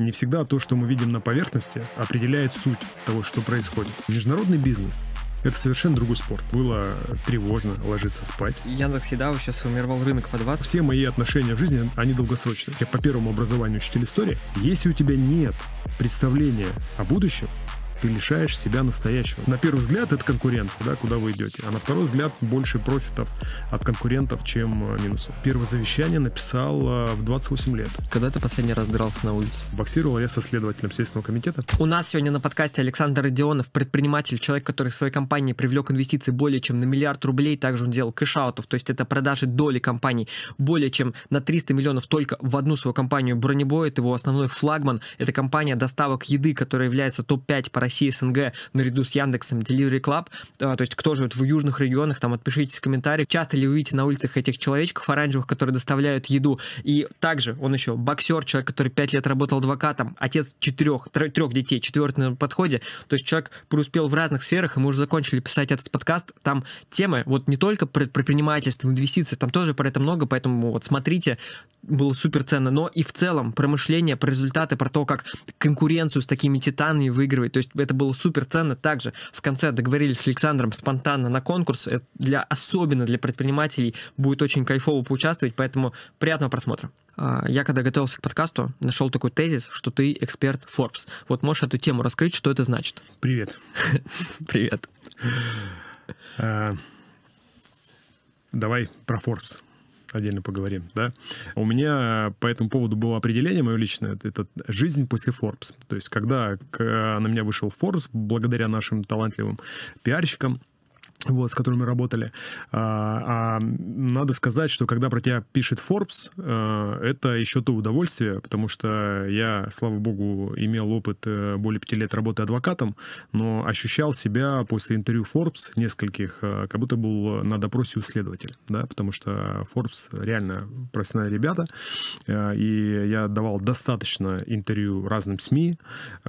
Не всегда то, что мы видим на поверхности, определяет суть того, что происходит. Международный бизнес это совершенно другой спорт. Было тревожно ложиться спать. Яндекс Еда сейчас сформировал рынок под вас. Все мои отношения в жизни, они долгосрочные. Я по первому образованию учитель истории. Если у тебя нет представления о будущем, ты лишаешь себя настоящего. На первый взгляд это конкуренция, да, куда вы идете, а на второй взгляд больше профитов от конкурентов, чем э, минусов. Первое завещание написал э, в 28 лет. Когда ты последний раз дрался на улице? Боксировал я со следователем Следственного комитета. У нас сегодня на подкасте Александр Родионов, предприниматель, человек, который в своей компании привлек инвестиции более чем на миллиард рублей, также он делал кэшаутов, то есть это продажи доли компаний более чем на 300 миллионов только в одну свою компанию бронебоит, его основной флагман, это компания доставок еды, которая является топ-5 по России России, СНГ, наряду с Яндексом, Delivery Club, а, то есть кто живет в южных регионах, там отпишитесь в комментариях, часто ли вы видите на улицах этих человечков оранжевых, которые доставляют еду. И также он еще боксер, человек, который 5 лет работал адвокатом, отец четырех, трех детей, четвертый на подходе, то есть человек преуспел в разных сферах, и мы уже закончили писать этот подкаст, там темы вот не только про предпринимательство, инвестиции, там тоже про это много, поэтому вот смотрите, было супер ценно, но и в целом про мышление, про результаты, про то, как конкуренцию с такими титанами выигрывать, то есть это было супер ценно. Также в конце договорились с Александром спонтанно на конкурс. Это для, особенно для предпринимателей будет очень кайфово поучаствовать, поэтому приятного просмотра. А, я когда готовился к подкасту, нашел такой тезис, что ты эксперт Forbes. Вот можешь эту тему раскрыть, что это значит? Привет. Привет. А, давай про Forbes отдельно поговорим, да. У меня по этому поводу было определение мое личное, это жизнь после Forbes. То есть, когда на меня вышел Forbes, благодаря нашим талантливым пиарщикам, вот, с которыми работали. А, а надо сказать, что когда про тебя пишет Forbes, э, это еще то удовольствие, потому что я, слава богу, имел опыт э, более пяти лет работы адвокатом, но ощущал себя после интервью Forbes нескольких, э, как будто был на допросе у следователя, да, потому что Forbes реально профессиональные ребята, и я давал достаточно интервью разным СМИ,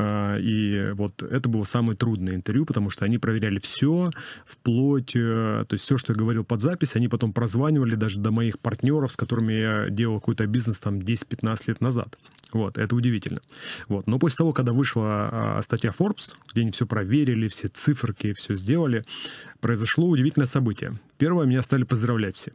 и вот это было самое трудное интервью, потому что они проверяли все, вплоть вплоть, э, то есть все, что я говорил под запись, они потом прозванивали даже до моих партнеров, с которыми я делал какой-то бизнес там 10-15 лет назад. Вот, это удивительно. Вот. Но после того, когда вышла а, статья Forbes, где они все проверили, все циферки, все сделали, произошло удивительное событие. Первое, меня стали поздравлять все.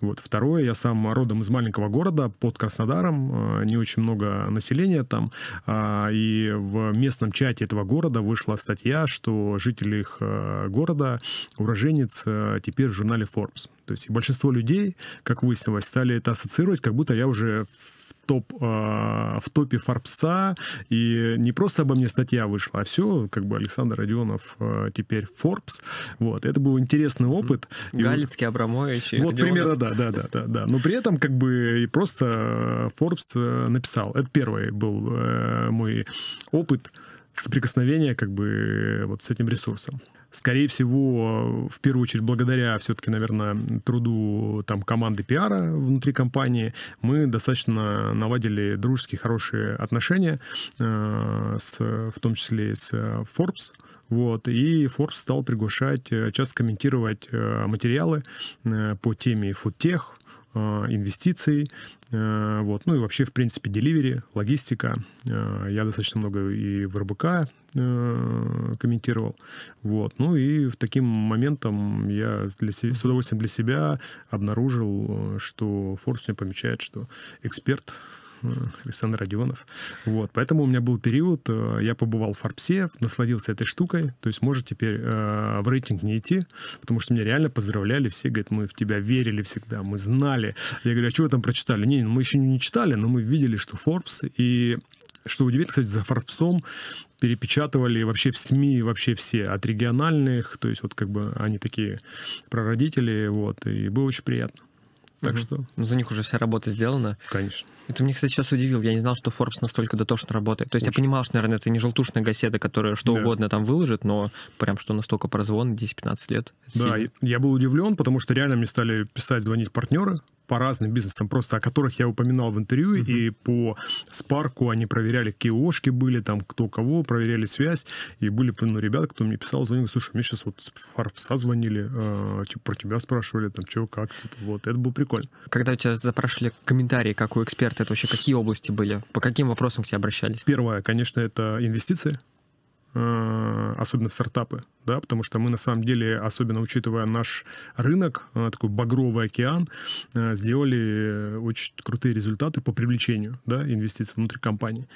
Вот. Второе, я сам родом из маленького города под Краснодаром, а, не очень много населения там, а, и в местном чате этого города вышла статья, что жители их а, города, уроженец, теперь в журнале Forbes. То есть большинство людей, как выяснилось, стали это ассоциировать, как будто я уже в топ, э, в топе Форбса, и не просто обо мне статья вышла, а все, как бы Александр Родионов э, теперь Forbes, вот, это был интересный опыт. Галицкий, Абрамович. вот Родионов. примерно, да, да, да, да, да, но при этом как бы просто Forbes э, написал, это первый был мой опыт соприкосновения как бы вот с этим ресурсом скорее всего, в первую очередь, благодаря все-таки, наверное, труду там команды пиара внутри компании, мы достаточно наладили дружеские, хорошие отношения, э, с, в том числе с Forbes, вот, и Forbes стал приглашать, э, часто комментировать э, материалы по теме фудтех, инвестиций, вот, ну и вообще, в принципе, деливери, логистика. Я достаточно много и в РБК Э, комментировал. Вот. Ну и в таким моментом я для себя, с удовольствием для себя обнаружил, э, что Форс мне помечает, что эксперт э, Александр Родионов. Вот, поэтому у меня был период, я побывал в Форбсе, насладился этой штукой, то есть может теперь э, в рейтинг не идти, потому что меня реально поздравляли все, говорят, мы в тебя верили всегда, мы знали. Я говорю, а вы там прочитали? Не, мы еще не читали, но мы видели, что Forbes и что удивительно, кстати, за Форбсом перепечатывали вообще в СМИ вообще все, от региональных, то есть вот как бы они такие прародители, вот, и было очень приятно. Так угу. что... Ну, за них уже вся работа сделана. Конечно. Это меня, кстати, сейчас удивил. Я не знал, что Forbes настолько дотошно работает. То есть очень. я понимал, что, наверное, это не желтушная газета, которая что да. угодно там выложит, но прям что настолько прозвон 10-15 лет. Да, сильно. я был удивлен, потому что реально мне стали писать, звонить партнеры по разным бизнесам, просто о которых я упоминал в интервью, угу. и по Спарку они проверяли, какие ошки были, там кто кого, проверяли связь, и были, ну, ребята, кто мне писал, звонил, слушай, мне сейчас вот с Фарбса звонили, э, типа, про тебя спрашивали, там, чего как, типа, вот, это было прикольно. Когда у тебя запрашивали комментарии, как у эксперта, это вообще какие области были, по каким вопросам к тебе обращались? Первое, конечно, это инвестиции, Э, особенно в стартапы, да, потому что мы на самом деле, особенно учитывая наш рынок, э, такой багровый океан, э, сделали очень крутые результаты по привлечению да, инвестиций внутри компании.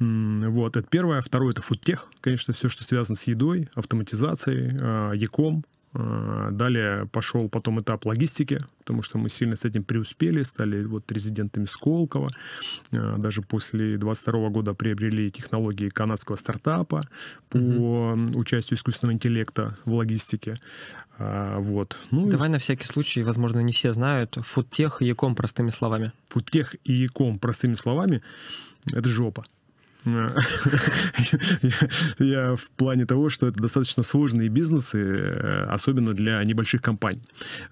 Вот, это первое. Второе — это фудтех, конечно, все, что связано с едой, автоматизацией, яком, а, далее пошел потом этап логистики, потому что мы сильно с этим преуспели, стали вот резидентами Сколково. А, даже после 22 года приобрели технологии канадского стартапа по mm-hmm. участию искусственного интеллекта в логистике. А, вот. Ну, Давай и... на всякий случай, возможно, не все знают, фудтех и яком простыми словами. Фудтех и яком простыми словами — это жопа. Я в плане того, что это достаточно сложные бизнесы, э, особенно для небольших компаний.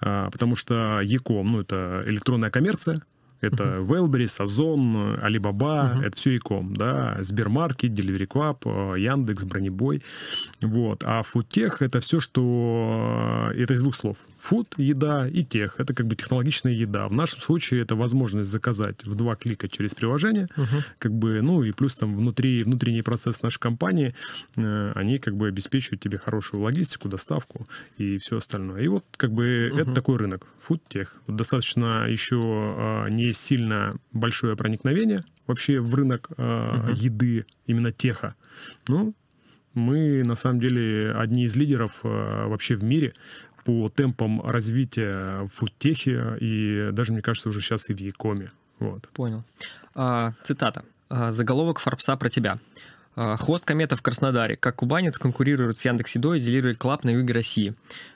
А, потому что Яком, ну, это электронная коммерция, это uh-huh. Wellberries, Озон, Alibaba, uh-huh. это все иком, да, Сбермаркет, Delivery Club, э, Яндекс, Бронебой, вот. А фудтех это все, что... Э, это из двух слов. Food еда и тех. Это как бы технологичная еда. В нашем случае это возможность заказать в два клика через приложение. Угу. Как бы, ну и плюс там внутри, внутренний процесс нашей компании, э, они как бы обеспечивают тебе хорошую логистику, доставку и все остальное. И вот как бы угу. это такой рынок. Food тех. Достаточно еще э, а, не сильно большое проникновение вообще в рынок э, угу. еды, именно теха. Ну, мы на самом деле одни из лидеров э, вообще в мире по темпам развития в фудтехе и даже, мне кажется, уже сейчас и в Якоме. Вот. Понял. А, цитата. «А, заголовок Форбса про тебя. А, хвост комета в Краснодаре. Как кубанец конкурирует с Яндекс Едой и делирует клаб на юге России.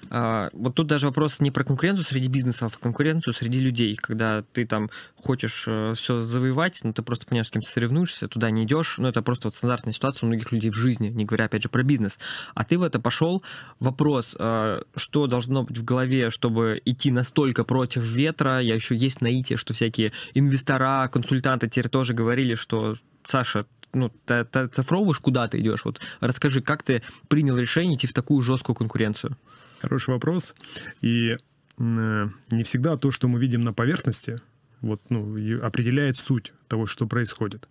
А, вот тут даже вопрос не про конкуренцию среди бизнесов, а конкуренцию среди людей. Когда ты там хочешь э, все завоевать, но ты просто понимаешь, с кем ты соревнуешься, туда не идешь. Ну, это просто вот стандартная ситуация у многих людей в жизни, не говоря, опять же, про бизнес. А ты в это пошел. Вопрос, э, что должно быть в голове, чтобы идти настолько против ветра? Я еще есть наитие, что всякие инвестора, консультанты теперь тоже говорили, что Саша, ну, ты, ты куда ты идешь? Вот расскажи, как ты принял решение идти в такую жесткую конкуренцию? Хороший вопрос. И э, не всегда то, что мы видим на поверхности, вот, ну, определяет суть того, что происходит.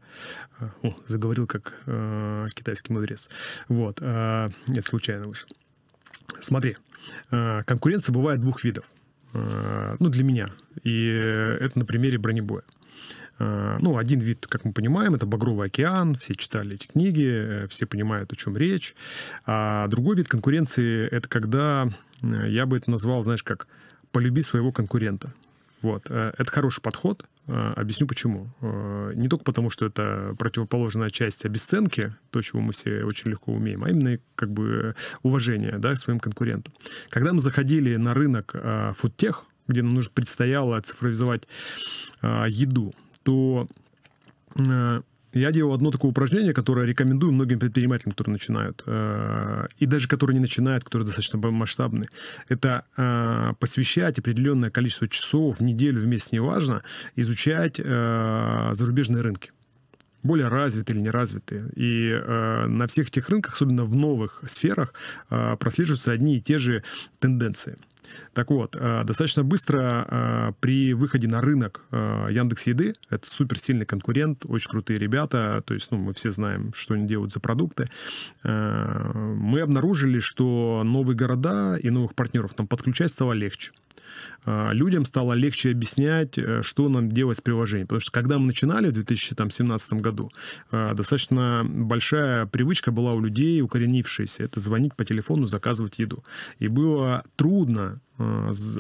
Э, о, заговорил как э, китайский мудрец. Вот, э, нет, случайно вышел. Смотри, э, конкуренция бывает двух видов. Э, ну, для меня. И э, это на примере бронебоя. Э, Э, ну, один вид, как мы понимаем, это «Багровый океан», все читали эти книги, э, все понимают, о чем речь. А другой вид конкуренции — это когда, э, я бы это назвал, знаешь, как «полюби своего конкурента». Вот. Это хороший подход. Объясню почему. Не только потому, что это противоположная часть обесценки, то, чего мы все очень легко умеем, а именно как бы уважение да, к своим конкурентам. Когда мы заходили на рынок фудтех, где нам нужно предстояло цифровизовать еду, что э, я делал одно такое упражнение, которое рекомендую многим предпринимателям, которые начинают, э, и даже которые не начинают, которые достаточно масштабны. Это э, посвящать определенное количество часов в неделю, в месяц, неважно, изучать зарубежные рынки более развитые или неразвитые. И э, на всех этих рынках, особенно в новых сферах, э, прослеживаются одни и те же тенденции. Так вот, э, достаточно быстро э, при выходе на рынок э, Яндекс Еды, это суперсильный конкурент, очень крутые ребята, то есть ну, мы все знаем, что они делают за продукты, мы обнаружили, что новые города и новых партнеров там подключать стало легче. Э, людям стало легче объяснять, э, что нам делать с приложением. Потому что когда мы начинали в 2017 году, э, достаточно большая привычка была у людей, укоренившаяся, это звонить по телефону, заказывать еду. И было трудно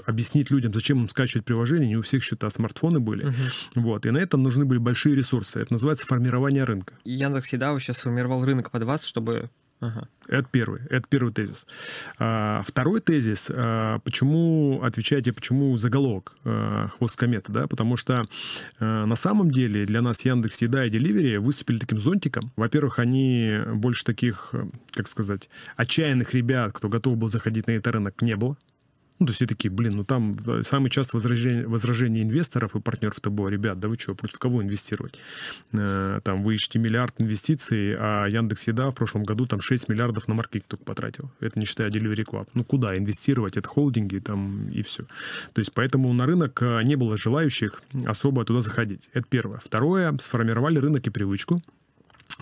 объяснить людям, зачем им скачивать приложение, не у всех счета смартфоны были. Угу. Вот. И на этом нужны были большие ресурсы. Это называется формирование рынка. Яндекс вообще сформировал рынок под вас, чтобы Ага. Это первый, это первый тезис. А, второй тезис, а, почему, отвечаете, почему заголовок а, «Хвост кометы», да, потому что а, на самом деле для нас Яндекс Еда и Деливери выступили таким зонтиком. Во-первых, они больше таких, э, как сказать, отчаянных ребят, кто готов был заходить на этот рынок, не было. Ну, то есть все такие, блин, ну там самое часто возражение, возражение инвесторов и партнеров это было, ребят, да вы что, против кого инвестировать? Э, там вы ищете миллиард инвестиций, а Яндекс Еда в прошлом году там 6 миллиардов на маркетинг только потратил. Это не считая Delivery Club. Ну куда инвестировать? Это холдинги там и все. То есть поэтому на рынок э, не было желающих особо туда заходить. Это первое. Второе, сформировали рынок и привычку.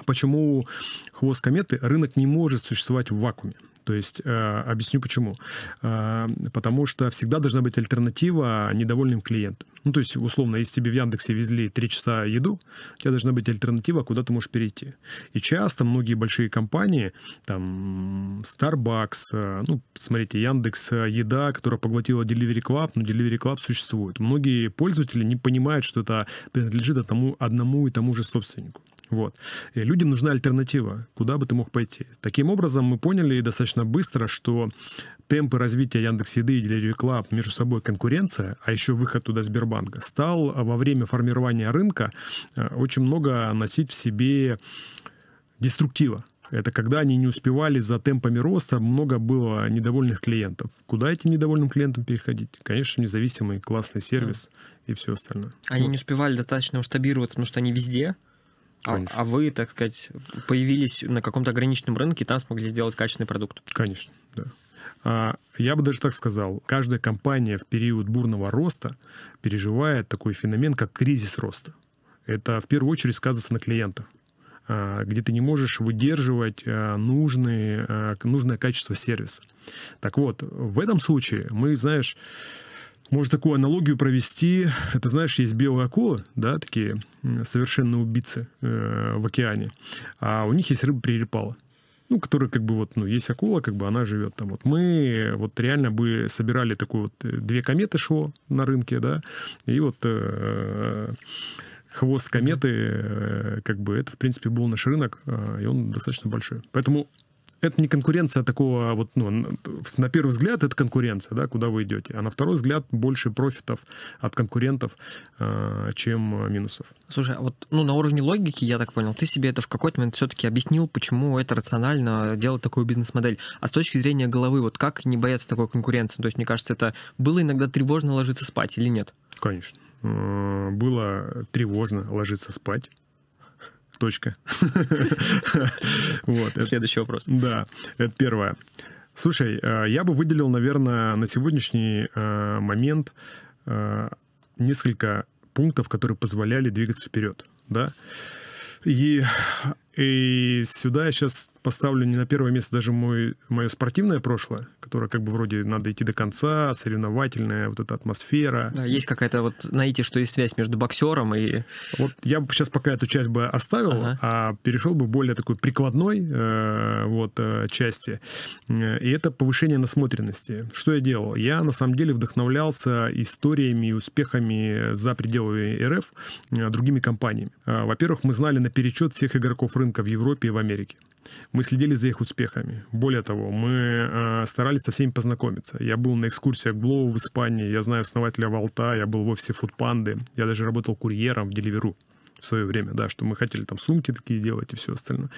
Почему хвост кометы? Рынок не может существовать в вакууме. То есть э, объясню почему. Э, потому что всегда должна быть альтернатива недовольным клиентам. Ну, то есть, условно, если тебе в Яндексе везли 3 часа еду, у тебя должна быть альтернатива, куда ты можешь перейти. И часто многие большие компании, там, Starbucks, э, ну, смотрите, Яндекс э, Еда, которая поглотила Delivery Club, но Delivery Club существует. Многие пользователи не понимают, что это принадлежит одному, одному и тому же собственнику. Вот. И людям нужна альтернатива, куда бы ты мог пойти. Таким образом, мы поняли достаточно быстро, что темпы развития Яндекс.Еды и Delivery Club между собой конкуренция, а еще выход туда Сбербанка, стал а, во время формирования рынка а, очень много носить в себе деструктива. Это когда они не успевали за темпами роста, много было недовольных клиентов. Куда этим недовольным клиентам переходить? Конечно, независимый классный сервис да. и все остальное. Они вот. не успевали достаточно масштабироваться, потому что они везде. А, а вы, так сказать, появились на каком-то ограниченном рынке и там смогли сделать качественный продукт? Конечно, да. А, я бы даже так сказал, каждая компания в период бурного роста переживает такой феномен, как кризис роста. Это в первую очередь сказывается на клиентах а, где ты не можешь выдерживать а, нужные, нужное качество сервиса. Так вот, в этом случае мы, знаешь, можно такую аналогию провести. Это, знаешь, есть белые акулы, да, такие совершенно убийцы э, в океане. А у них есть рыба прилипала ну, которая как бы вот, ну, есть акула, как бы она живет там. Вот мы вот реально бы собирали такую вот, э, две кометы шло на рынке, да, и вот э, э, хвост кометы, э, как бы это, в принципе, был наш рынок, э, и он достаточно большой. Поэтому это не конкуренция такого а вот, ну, на первый взгляд это конкуренция, да, куда вы идете, а на второй взгляд больше профитов от конкурентов, а, чем минусов. Слушай, а вот, ну, на уровне логики, я так понял, ты себе это в какой-то момент все-таки объяснил, почему это рационально делать такую бизнес-модель. А с точки зрения головы, вот как не бояться такой конкуренции? То есть, мне кажется, это было иногда тревожно ложиться спать или нет? Конечно. Э, было тревожно ложиться спать. Точка. Следующий вопрос. Да, это первое. Слушай, э, я бы выделил, наверное, на сегодняшний э, момент э, несколько пунктов, которые позволяли двигаться вперед, да. И, и сюда я сейчас поставлю не на первое место даже мой, мое спортивное прошлое, которое как бы вроде надо идти до конца, соревновательная вот эта атмосфера. Да, есть какая-то вот, знаете, что есть связь между боксером и... Вот я бы сейчас пока эту часть бы оставил, ага. а перешел бы более такой прикладной э, вот э, части. Э, и это повышение насмотренности. Что я делал? Я на самом деле вдохновлялся историями и успехами за пределами РФ э, другими компаниями. Э, во-первых, мы знали наперечет всех игроков рынка в Европе и в Америке мы следили за их успехами. Более того, мы э, старались со всеми познакомиться. Я был на экскурсиях Глоу в Испании, я знаю основателя Волта, я был в офисе Фудпанды, я даже работал курьером в Деливеру в свое время, да, что мы хотели там сумки такие делать и все остальное.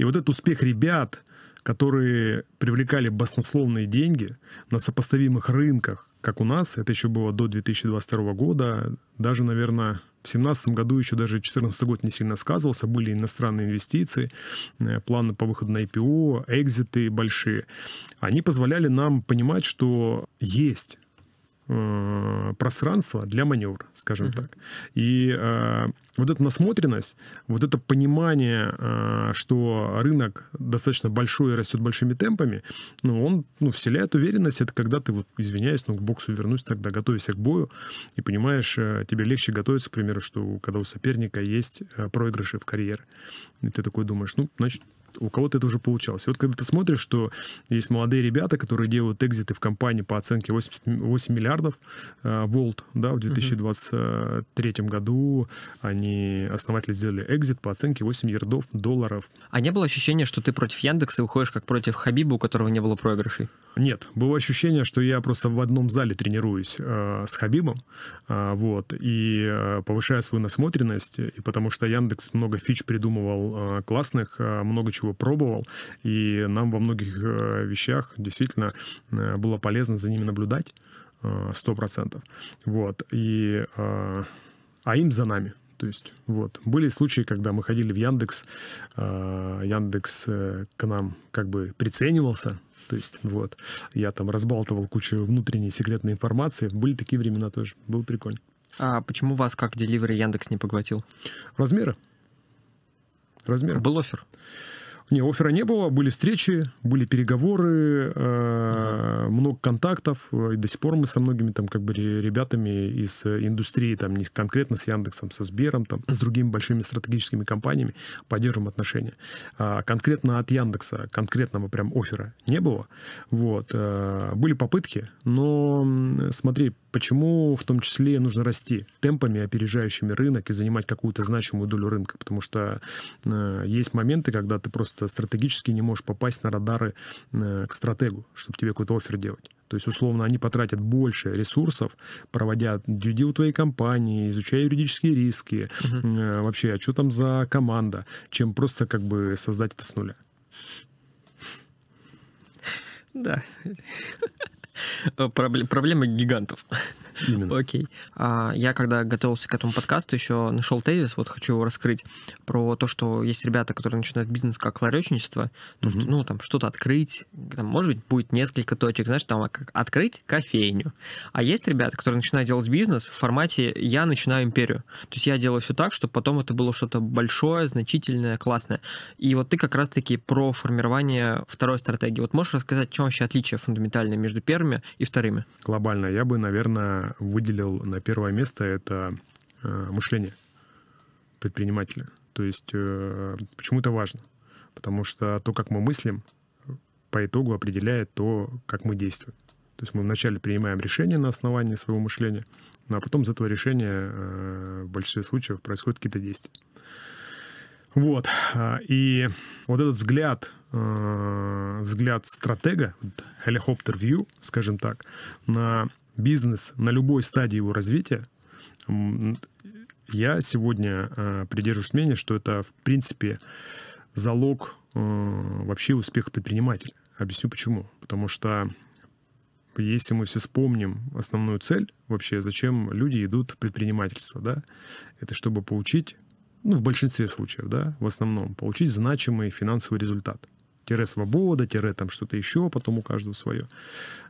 И вот этот успех ребят, которые привлекали баснословные деньги на сопоставимых рынках, как у нас, это еще было до 2022 года, даже, наверное, в 2017 году еще даже 2014 год не сильно сказывался, были иностранные инвестиции, э, планы по выходу на IPO, экзиты большие. Они позволяли нам понимать, что есть Э, пространство для маневра, скажем uh так. И э, вот эта насмотренность, вот это понимание, э, что рынок достаточно большой и растет большими темпами, ну, он ну, вселяет уверенность. Это когда ты, вот, извиняюсь, ну, к боксу вернусь тогда, готовишься к бою, и понимаешь, э, тебе легче готовиться, к примеру, что когда у соперника есть э, проигрыши в карьере. И ты такой думаешь, ну, значит, у кого-то это уже получалось. И вот когда ты смотришь, что есть молодые ребята, которые делают экзиты в компании по оценке 8 миллиардов э, да, в 2023 угу. году они, основатели, сделали экзит по оценке 8 миллиардов долларов. А не было ощущения, что ты против Яндекса уходишь как против Хабиба, у которого не было проигрышей? Нет, было ощущение, что я просто в одном зале тренируюсь э, с Хабибом, э, вот, и э, повышаю свою насмотренность, и потому что Яндекс много фич придумывал э, классных, э, много чего чего пробовал, и нам во многих э, вещах действительно э, было полезно за ними наблюдать, э, сто процентов Вот, и... А им за нами. То есть, вот, были случаи, когда мы ходили в Яндекс, Яндекс к нам как бы приценивался, то есть, вот, я там разбалтывал кучу внутренней секретной информации. Были такие времена тоже, было прикольно. А почему вас как Delivery Яндекс не поглотил? Размеры. Размер. Был офер. Не, оффера не было, были встречи, были переговоры, э, угу. много контактов. И до сих пор мы со многими там как бы ребятами из э, индустрии, там не конкретно с Яндексом, со Сбером, там, с другими большими стратегическими компаниями поддерживаем отношения. А конкретно от Яндекса, конкретного прям оффера не было. Вот. Э, были попытки, но смотри, Почему в том числе нужно расти темпами, опережающими рынок и занимать какую-то значимую долю рынка? Потому что э, есть моменты, когда ты просто стратегически не можешь попасть на радары э, к стратегу, чтобы тебе какой-то офер делать. То есть, условно, они потратят больше ресурсов, проводя дюдил твоей компании, изучая юридические риски, uh-huh. э, вообще, а что там за команда, чем просто как бы создать это с нуля. Да. Э, проблема гигантов. Именно. Окей. А, я когда готовился к этому подкасту, еще нашел тезис, вот хочу его раскрыть, про то, что есть ребята, которые начинают бизнес как ларечничество, то, что, ну, там, что-то открыть, там, может быть, будет несколько точек, знаешь, там, как открыть кофейню. А есть ребята, которые начинают делать бизнес в формате «я начинаю империю». То есть я делаю все так, чтобы потом это было что-то большое, значительное, классное. И вот ты как раз-таки про формирование второй стратегии. Вот можешь рассказать, в чем вообще отличие фундаментальное между первыми первыми и вторыми? Глобально я бы, наверное, выделил на первое место это э, мышление предпринимателя. То есть э, почему это важно? Потому что то, как мы мыслим, по итогу определяет то, как мы действуем. То есть мы вначале принимаем решение на основании своего мышления, ну, а потом из этого решения э, в большинстве случаев происходят какие-то действия. Вот. А, и вот этот взгляд взгляд стратега, helicopter view, скажем так, на бизнес на любой стадии его развития, я сегодня а, придерживаюсь мнения, что это, в принципе, залог а, вообще успеха предпринимателя. Объясню почему. Потому что если мы все вспомним основную цель вообще, зачем люди идут в предпринимательство, да, это чтобы получить, ну, в большинстве случаев, да, в основном, получить значимый финансовый результат – тире свобода, тире там что-то еще, потом у каждого свое.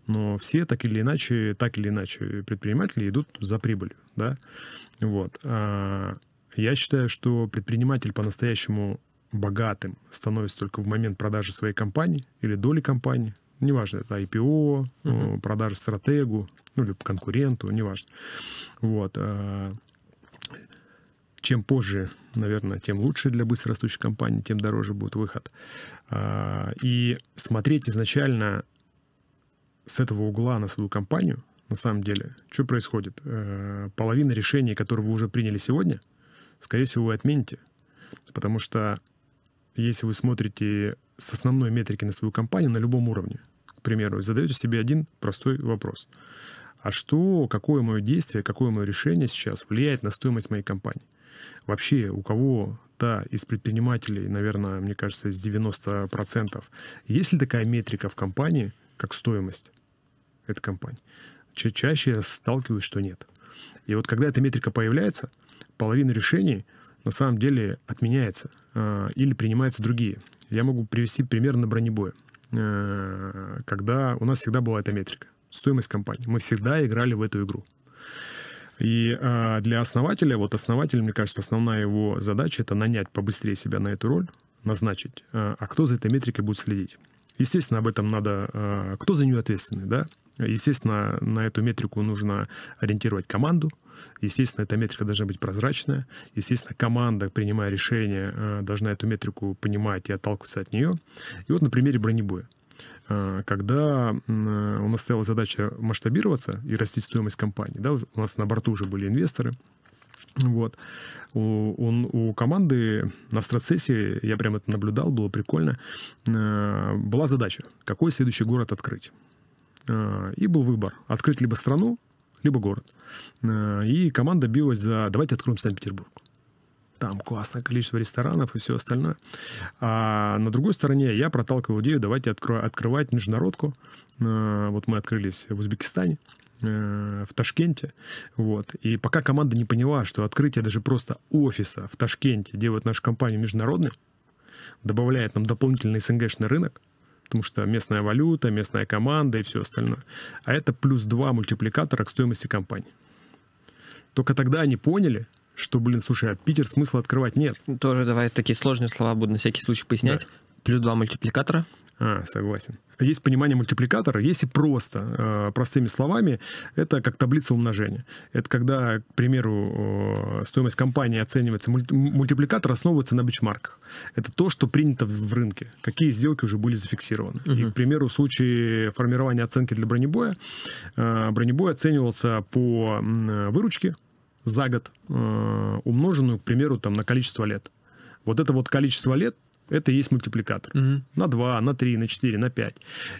Но все так или иначе, так или иначе предприниматели идут за прибылью, да. Вот. А, я считаю, что предприниматель по-настоящему богатым становится только в момент продажи своей компании или доли компании, неважно, это IPO, угу. Uh -huh. продажа стратегу, ну, либо конкуренту, неважно. Вот. А, чем позже, наверное, тем лучше для быстрорастущей компании, тем дороже будет выход. А, и смотреть изначально с этого угла на свою компанию, на самом деле, что происходит? Э, половина решений, которые вы уже приняли сегодня, скорее всего, вы отмените. Потому что если вы смотрите с основной метрики на свою компанию на любом уровне, к примеру, задаете себе один простой вопрос. А что, какое мое действие, какое мое решение сейчас влияет на стоимость моей компании? Вообще, у кого да, из предпринимателей, наверное, мне кажется, из 90%, есть ли такая метрика в компании, как стоимость этой компании? Ча чаще я сталкиваюсь, что нет. И вот когда эта метрика появляется, половина решений на самом деле отменяется э, или принимаются другие. Я могу привести пример на бронебое, э, а, когда у нас всегда была эта метрика. Стоимость компании. Мы всегда играли в эту игру. И а, для основателя, вот основатель, мне кажется, основная его задача это нанять побыстрее себя на эту роль, назначить, а, а кто за этой метрикой будет следить. Естественно, об этом надо, а, кто за нее ответственный, да? Естественно, на эту метрику нужно ориентировать команду. Естественно, эта метрика должна быть прозрачная. Естественно, команда, принимая решение, а, должна эту метрику понимать и отталкиваться от нее. И вот на примере бронебоя. Э, когда э, у нас стояла задача масштабироваться и растить стоимость компании. Да, у нас на борту уже были инвесторы. Вот. У, он, у команды на страцессе, я прям это наблюдал, было прикольно, э, была задача, какой следующий город открыть. И был выбор, открыть либо страну, либо город. И команда билась за «давайте откроем Санкт-Петербург» там классное количество ресторанов и все остальное. А на другой стороне я проталкивал идею, давайте откро- открывать международку. А, вот мы открылись в Узбекистане э, в Ташкенте, вот, и пока команда не поняла, что открытие даже просто офиса в Ташкенте делает нашу компанию международной, добавляет нам дополнительный СНГшный рынок, потому что местная валюта, местная команда и все остальное. А это плюс два мультипликатора к стоимости компании. Только тогда они поняли, что, блин, слушай, а Питер смысла открывать нет. Тоже давай такие сложные слова буду на всякий случай пояснять. Да. Плюс два мультипликатора. А, согласен. Есть понимание мультипликатора, если просто, э, простыми словами, это как таблица умножения. Это когда, к примеру, э, стоимость компании оценивается, мультипликатор основывается на бичмарках. Это то, что принято в, рынке, какие сделки уже были зафиксированы. Угу. И, к примеру, в случае формирования оценки для бронебоя, э, бронебой оценивался по выручке, за год, э, умноженную, к примеру, там, на количество лет. Вот это вот количество лет это и есть мультипликатор. Угу. На 2, на 3, на 4, на 5.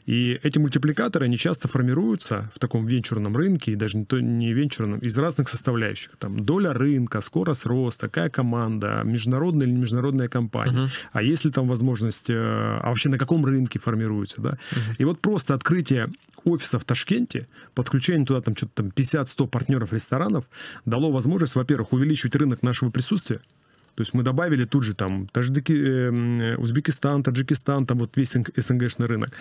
И эти мультипликаторы, они часто формируются в таком венчурном рынке, и даже не, то, не венчурном, из разных составляющих. Там доля рынка, скорость роста, какая команда, международная или не международная компания. Угу. А есть ли там возможность, э, а вообще на каком рынке формируется, да? Угу. И вот просто открытие офиса в Ташкенте, подключение туда там что-то там 50-100 партнеров ресторанов дало возможность, во-первых, увеличить рынок нашего присутствия, то есть мы добавили тут же там таджики, э, Узбекистан, Таджикистан, там вот весь СНГ шный рынок.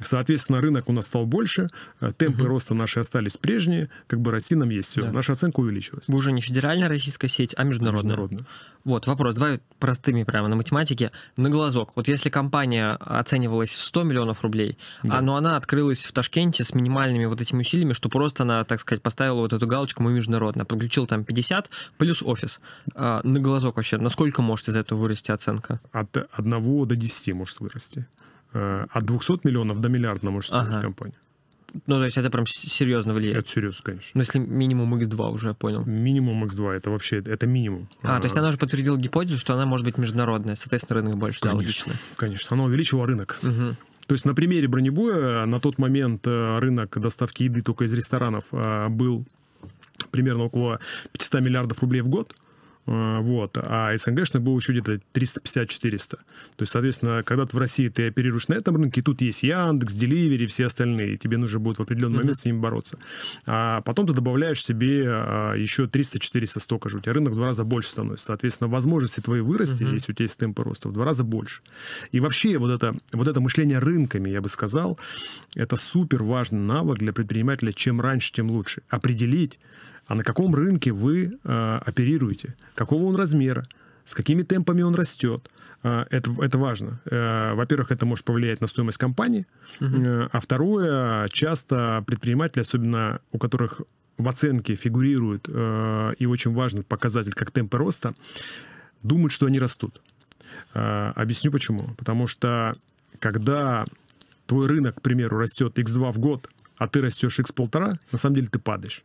Соответственно, рынок у нас стал больше, э, темпы угу. роста наши остались прежние, как бы расти нам есть все. Да. Наша оценка увеличилась. Вы уже не федеральная российская сеть, а международная. международная. Вот вопрос, давай простыми прямо на математике. На глазок, вот если компания оценивалась в 100 миллионов рублей, да. а, но она открылась в Ташкенте с минимальными вот этими усилиями, что просто она, так сказать, поставила вот эту галочку «Мы международная», подключил там 50 плюс офис. А, на глазок вообще это, насколько может из этого вырасти оценка? От 1 до 10 может вырасти. Э, от 200 миллионов до миллиарда может стоить ага. компания. Ну, то есть это прям серьезно влияет? Это серьезно, конечно. Ну, если минимум X2 уже, понял. Минимум X2, это вообще, это минимум. А, а, то есть э, она уже подтвердила гипотезу, что она может быть международная, соответственно, рынок больше, конечно, да, логично. Конечно, она увеличила рынок. Угу. То есть на примере бронебоя э, на тот момент рынок доставки еды только из ресторанов был примерно около 500 миллиардов рублей в год. А, вот, а СНГшных был еще где-то 350-400. То есть, соответственно, когда ты в России ты оперируешь на этом рынке, тут есть Яндекс, Деливери, все остальные, тебе нужно будет в определенный момент mm-hmm. с ними бороться. А потом ты добавляешь себе а, еще 300-400 столько же, у тебя рынок в два раза больше становится. Соответственно, возможности твои вырасти, mm-hmm. если у тебя есть темпы роста, в два раза больше. И вообще вот это, вот это мышление рынками, я бы сказал, это супер важный навык для предпринимателя. Чем раньше, тем лучше. Определить, а на каком рынке вы э, оперируете, какого он размера, с какими темпами он растет. Э, это, это важно. Э, во-первых, это может повлиять на стоимость компании, угу. а второе, часто предприниматели, особенно у которых в оценке фигурирует и очень важный показатель, как темпы роста, думают, что они растут. Объясню почему. Потому что когда твой рынок, к примеру, растет x2 в год, а ты растешь x1,5, на самом деле ты падаешь.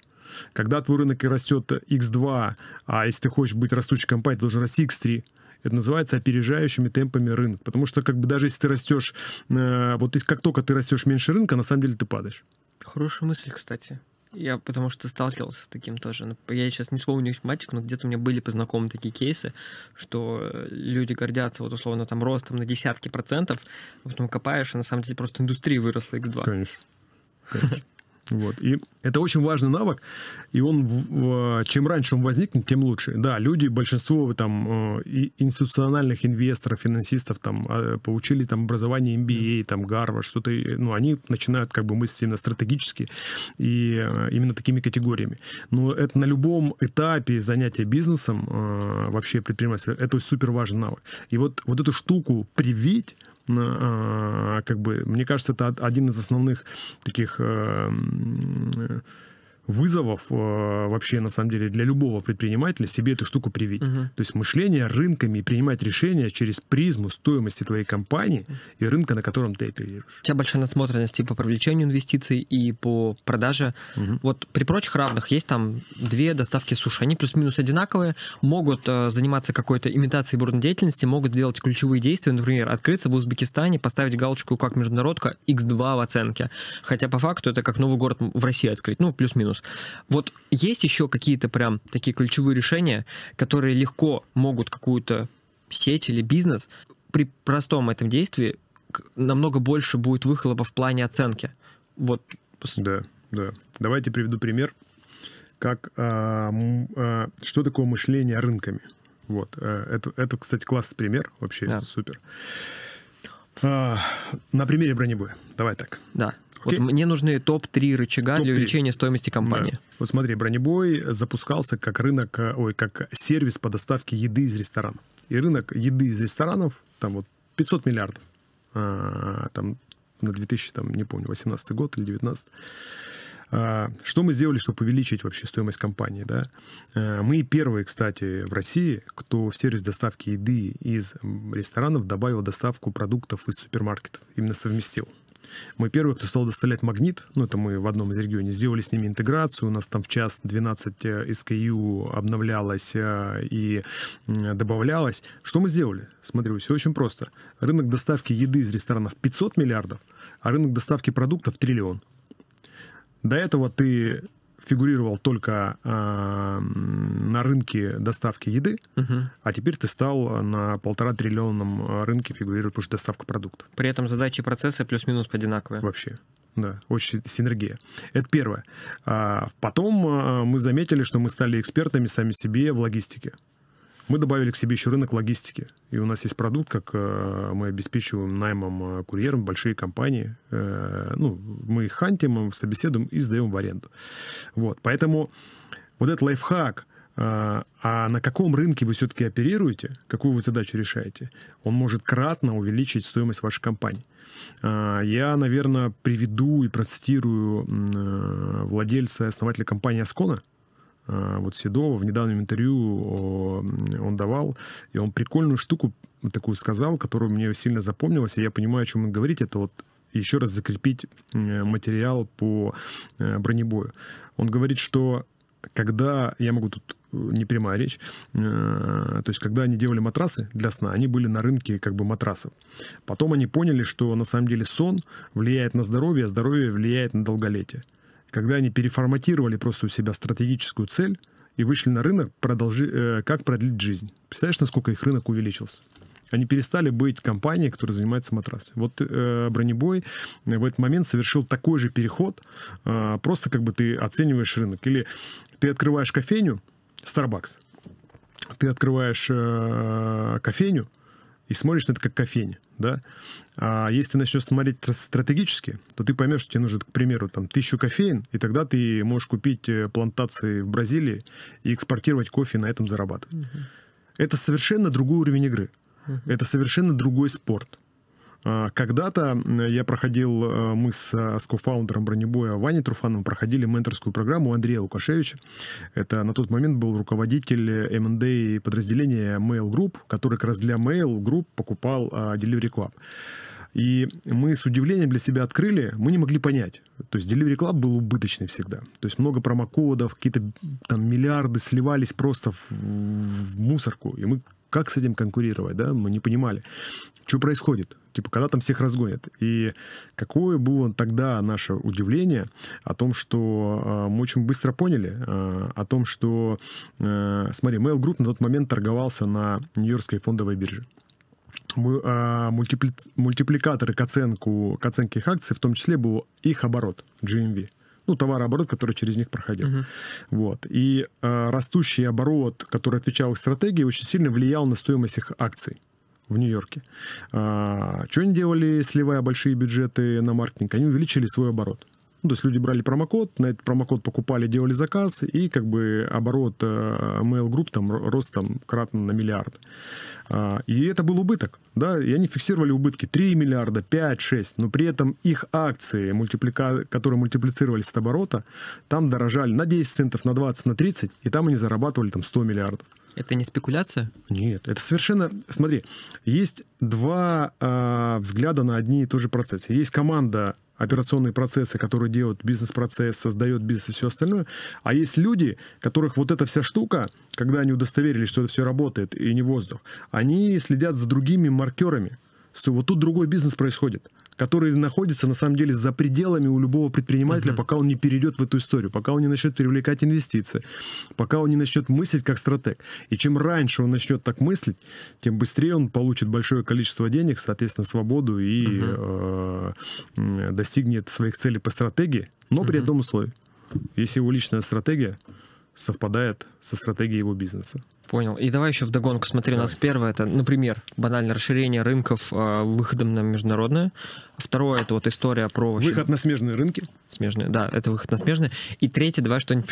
Когда твой рынок и растет x2, а если ты хочешь быть растущей компанией, ты должен расти x3. Это называется опережающими темпами рынок. Потому что как бы даже если ты растешь, э, вот как только ты растешь меньше рынка, на самом деле ты падаешь. Хорошая мысль, кстати. Я потому что сталкивался с таким тоже. Ну, я сейчас не вспомню тематику, но где-то у меня были познакомы такие кейсы, что люди гордятся вот условно там ростом на десятки процентов, ну, а потом копаешь, и на самом деле просто индустрия выросла x2. Конечно. Вот. И это очень важный навык, и он, а, чем раньше он возникнет, тем лучше. Да, люди, большинство э, там э, институциональных инвесторов, финансистов там а, получили там образование MBA, там Гарвард, что-то, ну, они начинают как бы мыслить именно стратегически и э, именно такими категориями. Но это на любом этапе занятия бизнесом, вообще предпринимательства, это супер важный навык. И вот, вот эту штуку привить, Э, а, как бы, мне кажется, это один из основных таких э, э, вызовов э, вообще, на самом деле, для любого предпринимателя себе эту штуку привить. Угу. То есть мышление рынками и принимать решения через призму стоимости твоей компании и рынка, на котором ты оперируешь. У тебя большая насмотренность и по привлечению инвестиций, и по продаже. Угу. Вот при прочих равных есть там две доставки суши. Они плюс-минус одинаковые, могут э, заниматься какой-то имитацией бурно-деятельности, могут делать ключевые действия, например, открыться в Узбекистане, поставить галочку как международка X2 в оценке. Хотя по факту это как новый город в России открыть, ну, плюс-минус минус. Вот есть еще какие-то прям такие ключевые решения, которые легко могут какую-то сеть или бизнес при простом этом действии намного больше будет выхлопа в плане оценки. Вот. Да, да. Давайте приведу пример, как а, а, что такое мышление рынками. Вот. Э, это, это, кстати, классный пример. Вообще да. супер. А, на примере бронебоя. Давай так. Да. Вот мне нужны топ-3 рычага топ для увеличения стоимости компании. Да. Вот смотри, бронебой запускался как рынок, э, ой, как сервис по доставке еды из ресторанов. И рынок еды из ресторанов, там вот 500 миллиардов, а, там на 2000, там, не помню, 18 год или 19 а, что мы сделали, чтобы увеличить вообще стоимость компании? Да? А, мы первые, кстати, в России, кто в сервис доставки еды из ресторанов добавил доставку продуктов из супермаркетов, именно совместил. Мы первые, кто стал доставлять магнит, ну, это мы в одном из регионов сделали с ними интеграцию, у нас там в час 12 SKU э, обновлялось э, и добавлялось. Что мы сделали? Смотрю, все очень просто. Рынок доставки еды из ресторанов 500 миллиардов, а рынок доставки продуктов триллион. До этого ты фигурировал только э, на рынке доставки еды, угу. а теперь ты стал на полтора триллионном рынке фигурировать, потому что доставка продуктов. При этом задачи и процессы плюс-минус одинаковые. Вообще. Да, очень синергия. Это первое. А потом а, мы заметили, что мы стали экспертами сами себе в логистике. Мы добавили к себе еще рынок логистики. И у нас есть продукт, как э, мы обеспечиваем наймом э, курьером большие компании. Э, ну, мы их хантим, собеседуем и сдаем в аренду. Вот. Поэтому вот этот лайфхак, а на каком рынке вы все-таки оперируете, какую вы задачу решаете, он может кратно увеличить стоимость вашей компании. Я, наверное, приведу и процитирую владельца, основателя компании Аскона – Э, вот Седова в недавнем интервью он давал, и он прикольную штуку такую сказал, которую мне сильно запомнилась, и я понимаю, о чем он говорит, это вот еще раз закрепить э, материал по э, бронебою. Он говорит, что когда, я могу тут не прямая речь, то есть когда они делали матрасы для сна, они были на рынке как бы матрасов. Потом они поняли, что на самом деле сон влияет на здоровье, а здоровье влияет на долголетие когда они переформатировали просто у себя стратегическую цель и вышли на рынок, продолжи, э, как продлить жизнь. Представляешь, насколько их рынок увеличился? Они перестали быть компанией, которая занимается матрасами. Вот э, бронебой в этот момент совершил такой же переход, э, просто как бы ты оцениваешь рынок. Или ты открываешь кофейню, Starbucks, ты открываешь э, кофейню, и смотришь на это как кофейня, да. А если ты начнешь смотреть стратегически, то ты поймешь, что тебе нужно, к примеру, там, тысячу кофеин, и тогда ты можешь купить э, плантации в Бразилии и экспортировать кофе и на этом зарабатывать. Угу. Это совершенно другой уровень игры. Угу. Это совершенно другой спорт. А, когда-то я проходил, э, мы с, э, с кофаундером бронебоя Ваней Труфаном проходили менторскую программу Андрея Лукашевича. Это на тот момент был руководитель M&A э, подразделения Mail Group, который как раз для Mail Group покупал а, Delivery Club. И мы с удивлением для себя открыли, мы не могли понять. То есть Delivery Club был убыточный всегда. То есть много промокодов, какие-то там миллиарды сливались просто в, в мусорку. И мы как с этим конкурировать, да, мы не понимали, что происходит, типа, когда там всех разгонят. И какое было тогда наше удивление о том, что э, мы очень быстро поняли, э, о том, что, э, смотри, Mail Group на тот момент торговался на Нью-Йоркской фондовой бирже. Э, мультипли... мультипликаторы к, оценку, к оценке их акций, в том числе был их оборот, GMV. Ну, товарооборот, который через них проходил. Uh-huh. Вот. И э, растущий оборот, который отвечал их стратегии, очень сильно влиял на стоимость их акций в Нью-Йорке. А, что они делали, сливая большие бюджеты на маркетинг? Они увеличили свой оборот. Ну, то есть люди брали промокод, на этот промокод покупали, делали заказ, и как бы оборот э, Mail Group там рос там кратно на миллиард. А, и это был убыток, да, и они фиксировали убытки 3 миллиарда, 5, 6, но при этом их акции, мультиплика... которые мультиплицировались от оборота, там дорожали на 10 центов, на 20, на 30, и там они зарабатывали там 100 миллиардов. Это не спекуляция? Нет, это совершенно... Смотри, есть два э, взгляда на одни и ту же процессы. Есть команда операционные процессы, которые делают бизнес-процесс, создает бизнес и все остальное. А есть люди, которых вот эта вся штука, когда они удостоверились, что это все работает и не воздух, они следят за другими маркерами. Вот тут другой бизнес происходит которые находятся на самом деле за пределами у любого предпринимателя, угу. пока он не перейдет в эту историю, пока он не начнет привлекать инвестиции, пока он не начнет мыслить как стратег. И чем раньше он начнет так мыслить, тем быстрее он получит большое количество денег, соответственно, свободу и угу. э, достигнет своих целей по стратегии, но угу. при одном условии. Если его личная стратегия совпадает со стратегией его бизнеса. Понял. И давай еще вдогонку. Смотри, давай. у нас первое это, например, банальное расширение рынков э, выходом на международное. Второе это вот история про... Вообще... Выход на смежные рынки. Смежная, да, это выход на смежное. И третье, давай что-нибудь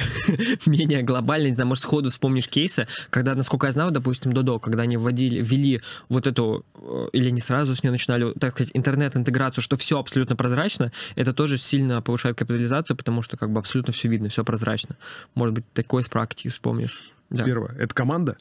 менее глобальное, не знаю, может, сходу вспомнишь кейсы, когда, насколько я знал допустим, Додо, когда они вводили, ввели вот эту, э, или не сразу с нее начинали, так сказать, интернет-интеграцию, что все абсолютно прозрачно, это тоже сильно повышает капитализацию, потому что как бы абсолютно все видно, все прозрачно. Может быть, такой из практики вспомнишь. Да. Первое, это команда?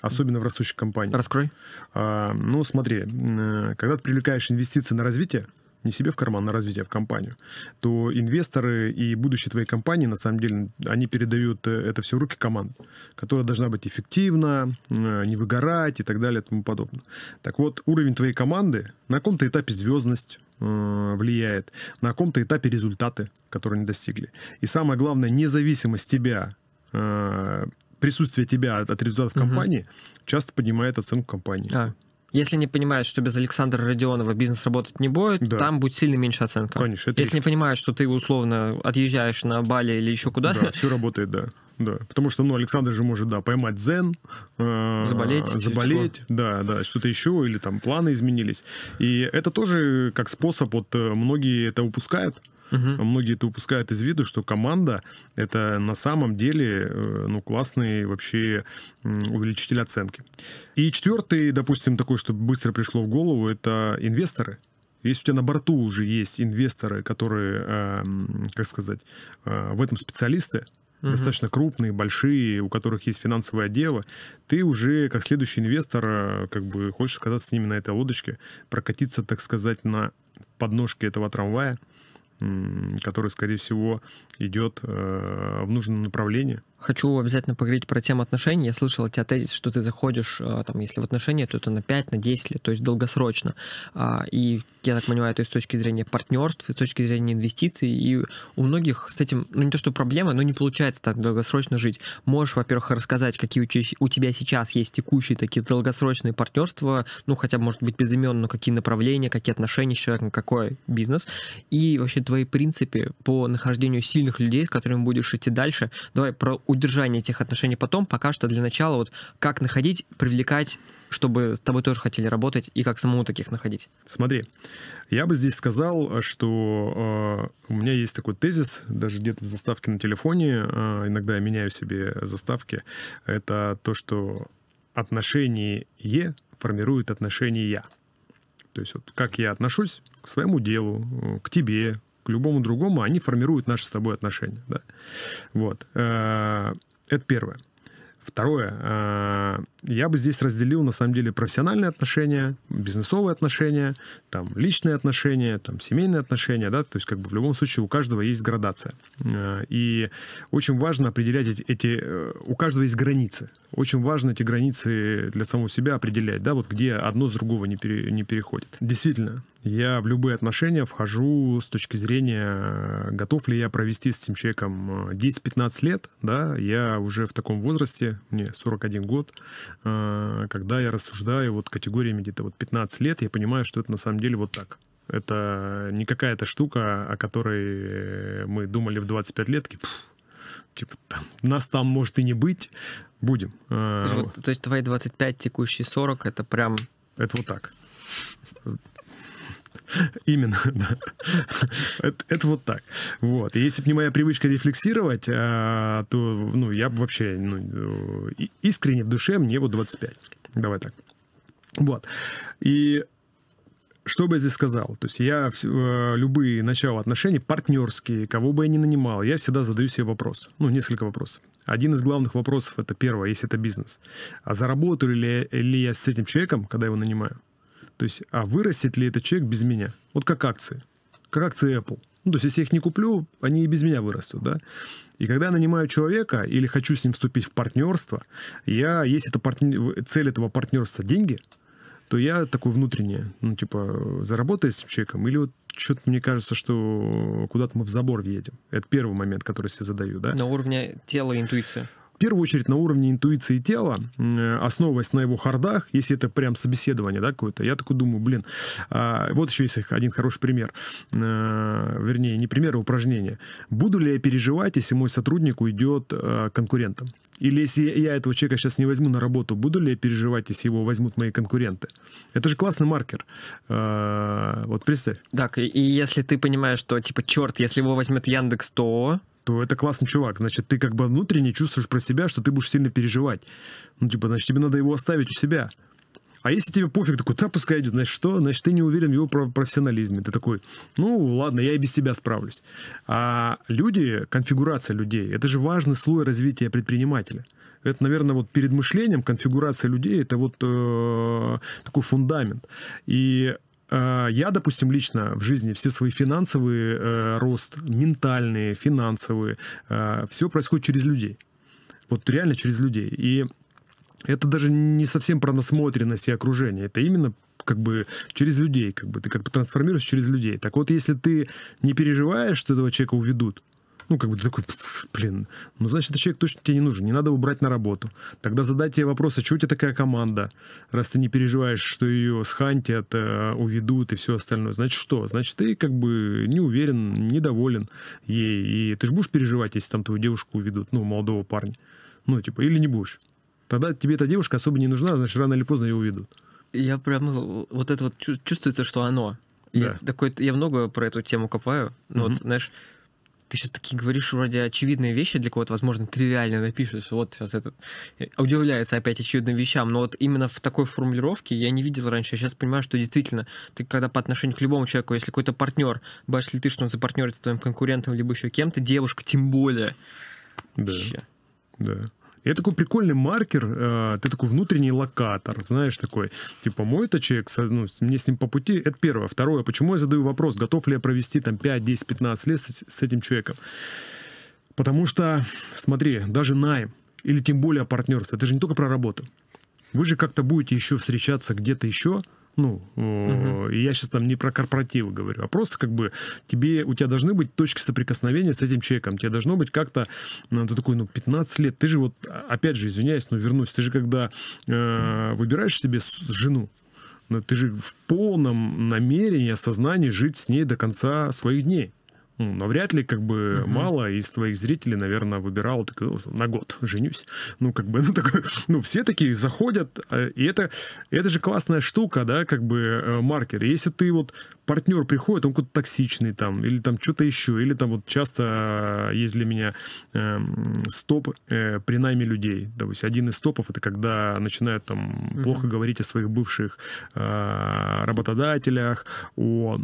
особенно в растущих компаниях. Раскрой. А, ну, смотри, э, когда ты привлекаешь инвестиции на развитие, не себе в карман, на развитие а в компанию, то инвесторы и будущее твоей компании, на самом деле, они передают э, это все руки команд, которая должна быть эффективна, э, не выгорать и так далее и тому подобное. Так вот, уровень твоей команды на каком-то этапе звездность, э, влияет, на каком-то этапе результаты, которые они достигли. И самое главное, независимость тебя, присутствие тебя от, от результатов угу. компании часто поднимает оценку компании. А, если не понимают, что без Александра Родионова бизнес работать не будет, да. там будет сильно меньше оценка. Конечно, это Если риск. не понимают, что ты условно отъезжаешь на Бали или еще куда-то. Да, все работает, да. Да, потому что, ну, Александр же может, да, поймать дзен, э, заболеть, заболеть, да, да, что-то еще, или там планы изменились. И это тоже как способ, вот э, многие это упускают, Угу. Многие это упускают из виду, что команда — это на самом деле э, ну, классный вообще увеличитель оценки. И четвертый, допустим, такой, что быстро пришло в голову, это инвесторы. Если у тебя на борту уже есть инвесторы, которые, эм, как сказать, э, в этом специалисты, угу. достаточно крупные, большие, у которых есть финансовое дело, ты уже как следующий инвестор э, как бы хочешь оказаться с ними на этой лодочке, прокатиться, так сказать, на подножке этого трамвая, который, скорее всего, идет э, в нужном направлении. Хочу обязательно поговорить про тему отношений. Я слышал от тебя тезис, что ты заходишь, э, там, если в отношения, то это на 5, на 10 лет, то есть долгосрочно. А, и я так понимаю, это и с точки зрения партнерств, и с точки зрения инвестиций. И у многих с этим, ну не то что проблема, но не получается так долгосрочно жить. Можешь, во-первых, рассказать, какие у тебя сейчас есть текущие такие долгосрочные партнерства, ну хотя бы, может быть, без имен, но какие направления, какие отношения с человеком, какой бизнес. И вообще твои принципы по нахождению сильных людей, с которыми будешь идти дальше. Давай про удержание этих отношений потом, пока что для начала вот как находить, привлекать, чтобы с тобой тоже хотели работать, и как самому таких находить? Смотри, я бы здесь сказал, что э, у меня есть такой тезис, даже где-то в заставке на телефоне, э, иногда я меняю себе заставки, это то, что отношения «е» формирует отношение «я». То есть вот как я отношусь к своему делу, э, к тебе, к любому другому, они формируют наши с тобой отношения. Да? Вот. Э, это первое. Второе, э, я бы здесь разделил, на самом деле, профессиональные отношения, бизнесовые отношения, там, личные отношения, там, семейные отношения, да, то есть, как бы, в любом случае, у каждого есть градация. Э, и очень важно определять эти, эти, у каждого есть границы. Очень важно эти границы для самого себя определять, да, вот где одно с другого не, пере, не переходит. Действительно, я в любые отношения вхожу с точки зрения, э, готов ли я провести с этим человеком 10-15 э, лет, да, я уже в таком возрасте, мне 41 год, э, когда я рассуждаю вот категориями где-то вот 15 лет, я понимаю, что это на самом деле вот так. Это не какая-то штука, о которой мы думали в 25 лет, типа, там, нас там может и не быть, будем. То есть, вот, то есть твои 25, текущие 40, это прям... Это вот так. Именно, да. Это, это вот так. Вот. И если бы не моя привычка рефлексировать, а, то ну, я бы вообще ну, искренне в душе мне вот 25. Давай так. Вот. И что бы я здесь сказал? То есть я э, любые начала отношений, партнерские, кого бы я ни нанимал, я всегда задаю себе вопрос. Ну, несколько вопросов. Один из главных вопросов, это первое, если это бизнес. А заработаю ли, ли я с этим человеком, когда его нанимаю? То есть, а вырастет ли этот человек без меня? Вот как акции. Как акции Apple. Ну, то есть, если я их не куплю, они и без меня вырастут, да? И когда я нанимаю человека или хочу с ним вступить в партнерство, я, если это партнер, цель этого партнерства деньги, то я такой внутренний, ну, типа, заработаю с этим человеком, или вот что-то мне кажется, что куда-то мы в забор въедем. Это первый момент, который себе задаю, да? На уровне тела интуиция. В первую очередь на уровне интуиции тела, э, основываясь на его хардах, если это прям собеседование да, какое-то, я такой думаю, блин, а, вот еще есть один хороший пример, э, вернее, не пример, а упражнение. Буду ли я переживать, если мой сотрудник уйдет э, конкурентом? Или если я этого человека сейчас не возьму на работу, буду ли я переживать, если его возьмут мои конкуренты? Это же классный маркер. Вот представь. Так, и если ты понимаешь, что типа, черт, если его возьмет Яндекс, то то ну, это классный чувак. Значит, ты как бы внутренне чувствуешь про себя, что ты будешь сильно переживать. Ну, типа, значит, тебе надо его оставить у себя. А если тебе пофиг, такой, да, пускай идет, значит, что? Значит, ты не уверен в его профессионализме. Ты такой, ну, ладно, я и без себя справлюсь. А люди, конфигурация людей, это же важный слой развития предпринимателя. Это, наверное, вот перед мышлением конфигурация людей, это вот э, такой фундамент. И а, я, допустим, лично в жизни все свои финансовые э, рост, ментальные, финансовые, э, а, все происходит через людей. Вот реально через людей. И это даже не совсем про насмотренность и окружение. Это именно как бы через людей, как бы ты как бы трансформируешь через людей. Так вот, если ты не переживаешь, что этого человека уведут, ну, как бы ты такой, блин, ну, значит, этот человек точно тебе не нужен, не надо его брать на работу. Тогда задайте ей вопрос, а чего у тебя такая команда, раз ты не переживаешь, что ее схантят, э, уведут и все остальное. Значит, что? Значит, ты как бы не уверен, недоволен ей. И ты же будешь переживать, если там твою девушку уведут, ну, молодого парня. Ну, типа, или не будешь. Тогда тебе эта девушка особо не нужна, значит, рано или поздно ее уведут. Я прям, ну, вот это вот чувствуется, что оно. Да. Я, такой, я много про эту тему копаю. Но угу. вот, знаешь, ты сейчас такие говоришь вроде очевидные вещи для кого-то, возможно, тривиально напишешь, вот сейчас этот э, удивляется опять очевидным вещам, но вот именно в такой формулировке я не видел раньше, я сейчас понимаю, что действительно, ты когда по отношению к любому человеку, если какой-то партнер, баш ли ты, что он запартнерится с твоим конкурентом, либо еще кем-то, девушка тем более. Да. Вообще. Да. И это такой прикольный маркер, э, ты такой внутренний локатор, знаешь, такой, типа, мой это человек, ну, мне с ним по пути, это первое. Второе, почему я задаю вопрос, готов ли я провести там 5, 10, 15 лет с, с этим человеком? Потому что, смотри, даже найм, или тем более партнерство, это же не только про работу. Вы же как-то будете еще встречаться где-то еще, ну, угу. я сейчас там не про корпоративы говорю, а просто как бы тебе, у тебя должны быть точки соприкосновения с этим человеком. Тебе должно быть как-то, ну, ты такой, ну, 15 лет, ты же вот, а, опять же, извиняюсь, но вернусь, ты же когда э, выбираешь себе жену, ну, ты же в полном намерении, осознании жить с ней до конца своих дней. Ну, навряд ли как бы угу. мало из твоих зрителей, наверное, выбирал такой, на год женюсь. Ну, как бы, ну, такой, ну, все такие заходят, э, и это, это же классная штука, да, как бы э, маркер. Если ты вот, партнер приходит, он какой-то токсичный там, или там что-то еще, или там вот часто э, есть для меня э, стоп э, при найме людей. Да, то есть один из стопов это когда начинают там угу. плохо говорить о своих бывших э, работодателях, о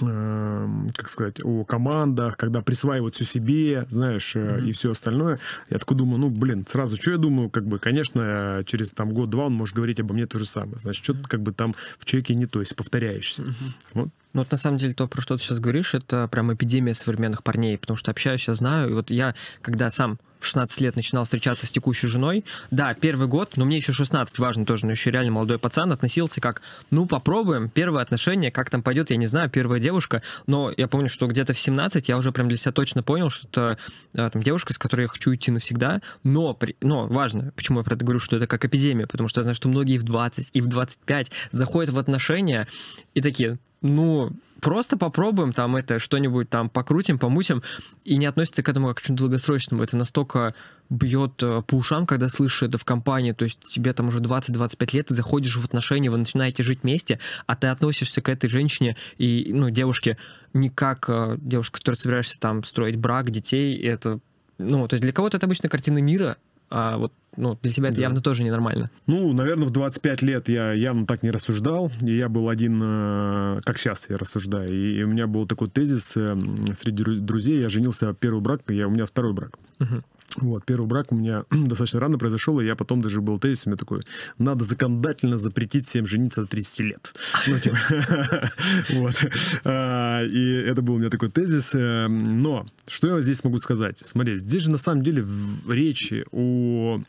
Эм, как сказать, о командах, когда присваивают все себе, знаешь, mm-hmm. и все остальное. Я такой думаю, ну, блин, сразу, что я думаю, как бы, конечно, через там год-два он может говорить обо мне то же самое. Значит, что-то как бы там в человеке не то, есть, повторяешься. Mm-hmm. Вот ну, вот на самом деле, то, про что ты сейчас говоришь, это прям эпидемия современных парней, потому что общаюсь, я знаю, и вот я, когда сам в 16 лет начинал встречаться с текущей женой, да, первый год, но мне еще 16, важно тоже, но еще реально молодой пацан, относился как, ну, попробуем, первое отношение, как там пойдет, я не знаю, первая девушка, но я помню, что где-то в 17 я уже прям для себя точно понял, что это э, там, девушка, с которой я хочу идти навсегда, но, при, но важно, почему я про это говорю, что это как эпидемия, потому что я знаю, что многие в 20 и в 25 заходят в отношения и такие, ну, просто попробуем там это что-нибудь там покрутим, помутим, и не относится к этому как к чему-то долгосрочному. Это настолько бьет э, по ушам, когда слышишь это в компании, то есть тебе там уже 20-25 лет, ты заходишь в отношения, вы начинаете жить вместе, а ты относишься к этой женщине и, ну, девушке не как э, девушка, которая собираешься там строить брак, детей, это ну, то есть для кого-то это обычно картина мира, а вот ну, для тебя это да. явно тоже ненормально. Ну, наверное, в 25 лет я явно так не рассуждал, и я был один, э, как сейчас я рассуждаю, и у меня был такой тезис э, среди друзей, я женился, первый брак, я, у меня второй брак. Угу. Вот, первый брак у меня достаточно рано произошел, и я потом даже был тезисами такой, надо законодательно запретить всем жениться до 30 лет. Ну, типа, вот. А, и это был у меня такой тезис. Э, но что я здесь могу сказать? Смотри, здесь же на самом деле речи о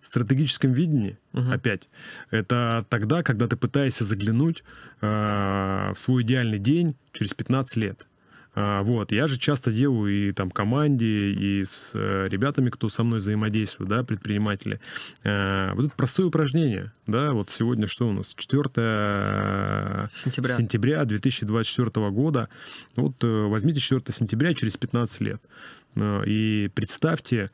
стратегическом видении, угу. опять, это тогда, когда ты пытаешься заглянуть э, в свой идеальный день через 15 лет. А, вот, я же часто делаю и там команде, и с э, ребятами, кто со мной взаимодействует, да, предприниматели. А, вот это простое упражнение, да, вот сегодня что у нас? 4 э, сентября, сентября 2024 года. Вот э, возьмите 4 сентября через 15 лет и представьте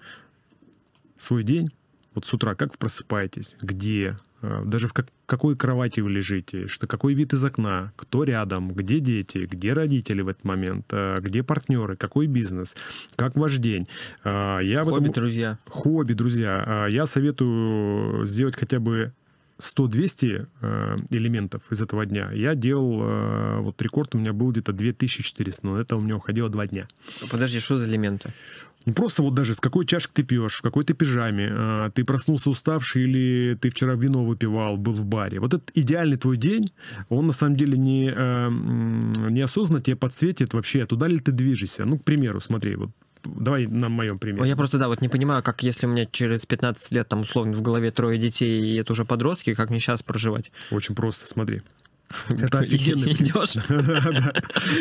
свой день, вот с утра, как вы просыпаетесь, где, даже в как, какой кровати вы лежите, что какой вид из окна, кто рядом, где дети, где родители в этот момент, э, где партнеры, какой бизнес, как ваш день. Э, я хобби, этом... друзья. Хобби, друзья. Э, я советую сделать хотя бы 100-200 элементов из этого дня. Я делал, вот рекорд у меня был где-то 2400, но это у меня уходило два дня. Подожди, что за элементы? Не ну, просто вот даже с какой чашкой ты пьешь, в какой ты пижаме, э, ты проснулся уставший или ты вчера вино выпивал, был в баре. Вот этот идеальный твой день, он на самом деле не, э, а, неосознанно тебе подсветит вообще, туда ли ты движешься. Ну, к примеру, смотри, вот давай на моем примере. Я просто, да, вот не понимаю, как если у меня через 15 лет там условно в голове трое детей, и это уже подростки, как мне сейчас проживать? Очень просто, смотри. Это офигенный Идешь?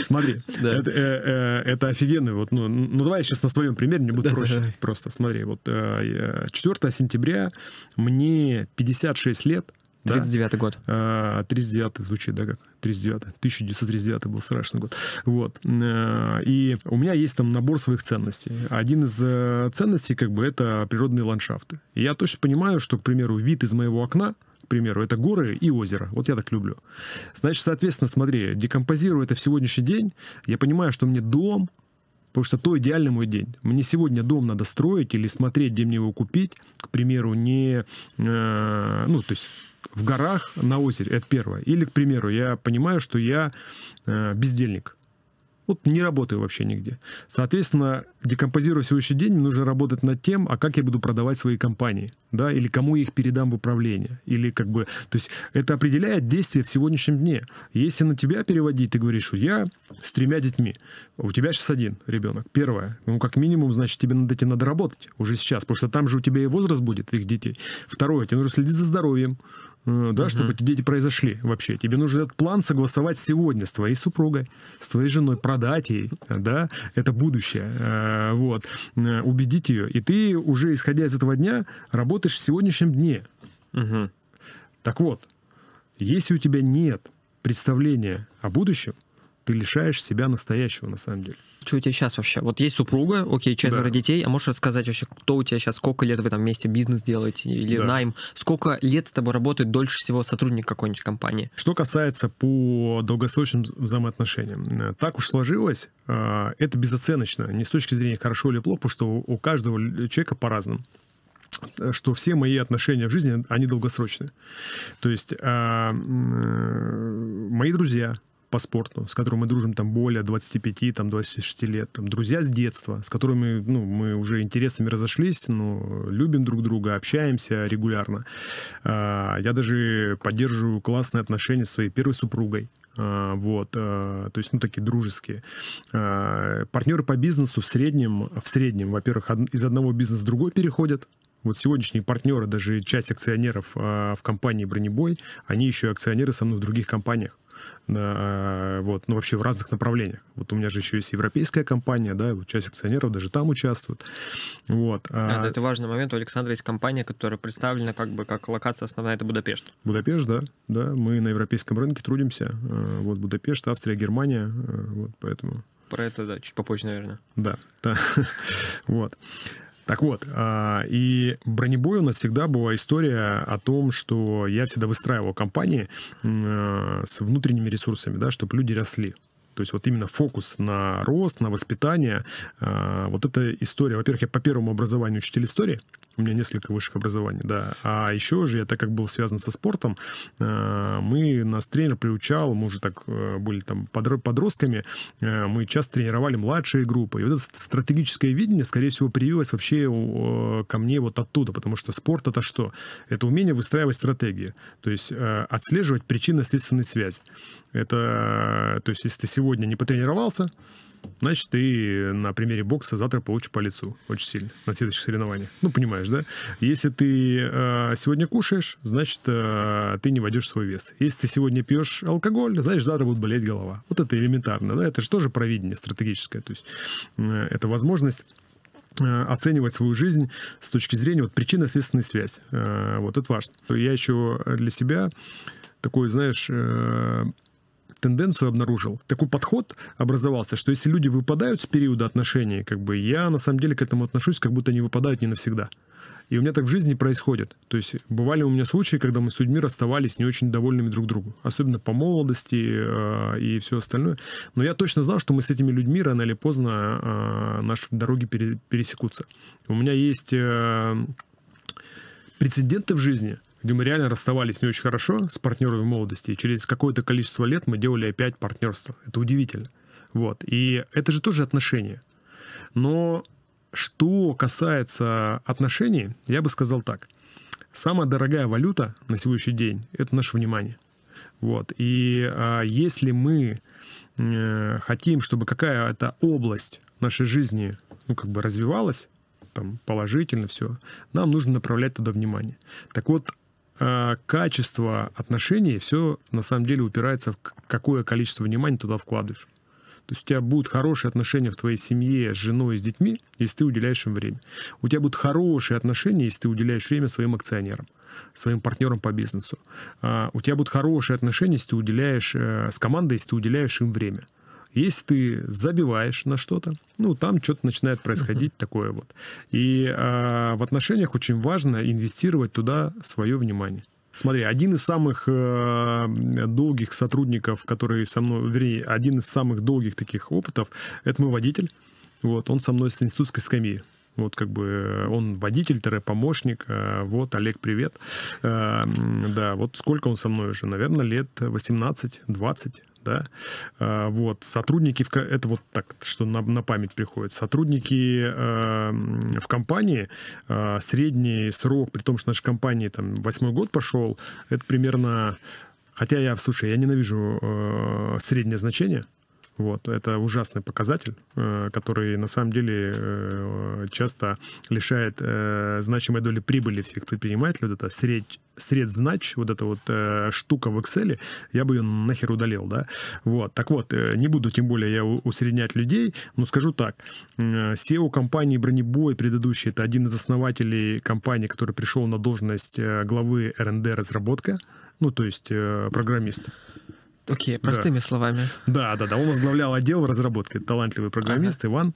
Смотри, э, э, это офигенный. Вот, ну, ну, давай я сейчас на своем примере, мне будет проще. Просто смотри, вот 4 э, сентября мне 56 лет. 39 да? год. 39 а, звучит, да, как? 39 1939 был страшный год. Вот. И у меня есть там набор своих ценностей. Один из ценностей, как бы, это природные ландшафты. И я точно понимаю, что, к примеру, вид из моего окна — к примеру, это горы и озеро. Вот я так люблю. Значит, соответственно, смотри, декомпозирую это в сегодняшний день. Я понимаю, что мне дом, потому что то идеальный мой день. Мне сегодня дом надо строить или смотреть, где мне его купить. К примеру, не... Э, ну, то есть в горах, на озере, это первое. Или, к примеру, я понимаю, что я э, бездельник вот не работаю вообще нигде. Соответственно, декомпозируя сегодняшний день, мне нужно работать над тем, а как я буду продавать свои компании, да, или кому я их передам в управление, или как бы, то есть это определяет действие в сегодняшнем дне. Если на тебя переводить, ты говоришь, что я с тремя детьми, у тебя сейчас один ребенок, первое, ну, как минимум, значит, тебе над этим надо работать уже сейчас, потому что там же у тебя и возраст будет, их детей. Второе, тебе нужно следить за здоровьем, Э, да, угу. чтобы эти дети произошли вообще. Тебе нужно этот план согласовать сегодня с твоей супругой, с твоей женой, продать ей, да, это будущее, э, вот, э, убедить ее. И ты уже, исходя из этого дня, работаешь в сегодняшнем дне. Угу. Так вот, если у тебя нет представления о будущем, ты лишаешь себя настоящего, на самом деле что у тебя сейчас вообще? Вот есть супруга, окей, четверо да. детей, а можешь рассказать вообще, кто у тебя сейчас, сколько лет вы там вместе бизнес делаете или да. найм, сколько лет с тобой работает дольше всего сотрудник какой-нибудь компании? Что касается по долгосрочным взаимоотношениям, э, так уж сложилось, э, это безоценочно, не с точки зрения хорошо или плохо, потому что у каждого человека по-разному э, что все мои отношения в жизни, они долгосрочные. То есть э, э, мои друзья, по спорту, с которым мы дружим там более 25, там 26 лет, там друзья с детства, с которыми ну, мы уже интересами разошлись, но любим друг друга, общаемся регулярно. А, я даже поддерживаю классные отношения с своей первой супругой. А, вот, а, то есть, ну, такие дружеские. Партнеры по бизнесу в среднем, в среднем, во-первых, из одного бизнеса в другой переходят, вот сегодняшние партнеры, даже часть акционеров в компании «Бронебой», они еще и акционеры со мной в других компаниях да, а, вот, ну, вообще в разных направлениях. Вот у меня же еще есть европейская компания, да, часть акционеров даже там участвует. Вот. А да, а... это важный момент. У Александра есть компания, которая представлена как бы как локация основная, это Будапешт. Будапешт, да, да, мы на европейском рынке трудимся. А, вот Будапешт, Австрия, Германия, вот, поэтому... Про это, да, чуть попозже, наверное. Да, да, вот. Так вот, а, и бронебой у нас всегда была история о том, что я всегда выстраивал компании э, с внутренними ресурсами, да, чтобы люди росли. То есть вот именно фокус на рост, на воспитание. А, вот эта история. Во-первых, я по первому образованию учитель истории. У меня несколько высших образований, да. А еще же я, так как был связан со спортом, а, мы, нас тренер приучал, мы уже так э, были там подростками, э, мы часто тренировали младшие группы. И вот это стратегическое видение, скорее всего, привилось вообще э, ко мне вот оттуда, потому что спорт — это что? Это умение выстраивать стратегии, то есть отслеживать причинно следственную связь. Это, э, то есть, если ты сегодня не потренировался, значит, ты на примере бокса завтра получишь по лицу очень сильно на следующих соревнованиях. Ну, понимаешь, да? Если ты э, сегодня кушаешь, значит, э, ты не войдешь свой вес. Если ты сегодня пьешь алкоголь, значит, завтра будет болеть голова. Вот это элементарно, да? Это же тоже провидение стратегическое. То есть, э, это возможность э, оценивать свою жизнь с точки зрения вот, причинно-следственной связи. Э, вот это важно. Я еще для себя такой, знаешь, тенденцию обнаружил. Такой подход образовался, что если люди выпадают с периода отношений, как бы я на самом деле к этому отношусь, как будто они выпадают не навсегда. И у меня так в жизни происходит. То есть бывали у меня случаи, когда мы с людьми расставались не очень довольными друг другу, особенно по молодости э, и все остальное. Но я точно знал, что мы с этими людьми рано или поздно э, наши дороги пересекутся. У меня есть э, прецеденты в жизни, где мы реально расставались не очень хорошо с партнерами молодости, и через какое-то количество лет мы делали опять партнерство. Это удивительно. Вот. И это же тоже отношения. Но что касается отношений, я бы сказал так. Самая дорогая валюта на сегодняшний день – это наше внимание. Вот. И а, если мы э, хотим, чтобы какая-то область нашей жизни ну, как бы развивалась, там, положительно все, нам нужно направлять туда внимание. Так вот, Э, качество отношений все на самом деле упирается в какое количество внимания туда вкладываешь. То есть у тебя будут хорошие отношения в твоей семье с женой, с детьми, если ты уделяешь им время. У тебя будут хорошие отношения, если ты уделяешь время своим акционерам, своим партнерам по бизнесу. А, у тебя будут хорошие отношения, если ты уделяешь э, с командой, если ты уделяешь им время. Если ты забиваешь на что-то, ну, там что-то начинает происходить uh-huh. такое вот. И а, в отношениях очень важно инвестировать туда свое внимание. Смотри, один из самых э, долгих сотрудников, который со мной, вернее, один из самых долгих таких опытов, это мой водитель. Вот, он со мной с институтской скамьи. Вот как бы э, он водитель-помощник. Э, вот, Олег, привет. Э, да, вот сколько он со мной уже? Наверное, лет 18-20 да, а, вот, сотрудники, в, это вот так, что на, на память приходит, сотрудники а, в компании, а, средний срок, при том, что наша компания там восьмой год пошел, это примерно, хотя я, слушай, я ненавижу а, среднее значение, вот. Это ужасный показатель, э, который на самом деле э, часто лишает э, значимой доли прибыли всех предпринимателей. Вот это средь, средь знач, вот эта вот штука в Excel, я бы ее нахер удалил, да. Вот. Так вот, не буду тем более я усреднять людей, но скажу так. SEO компании «Бронебой» предыдущий, это один из основателей компании, который пришел на должность главы РНД «Разработка», ну, то есть программист. Окей, okay, простыми да. словами. Да, да, да. Он возглавлял отдел разработки. Талантливый программист ага. Иван.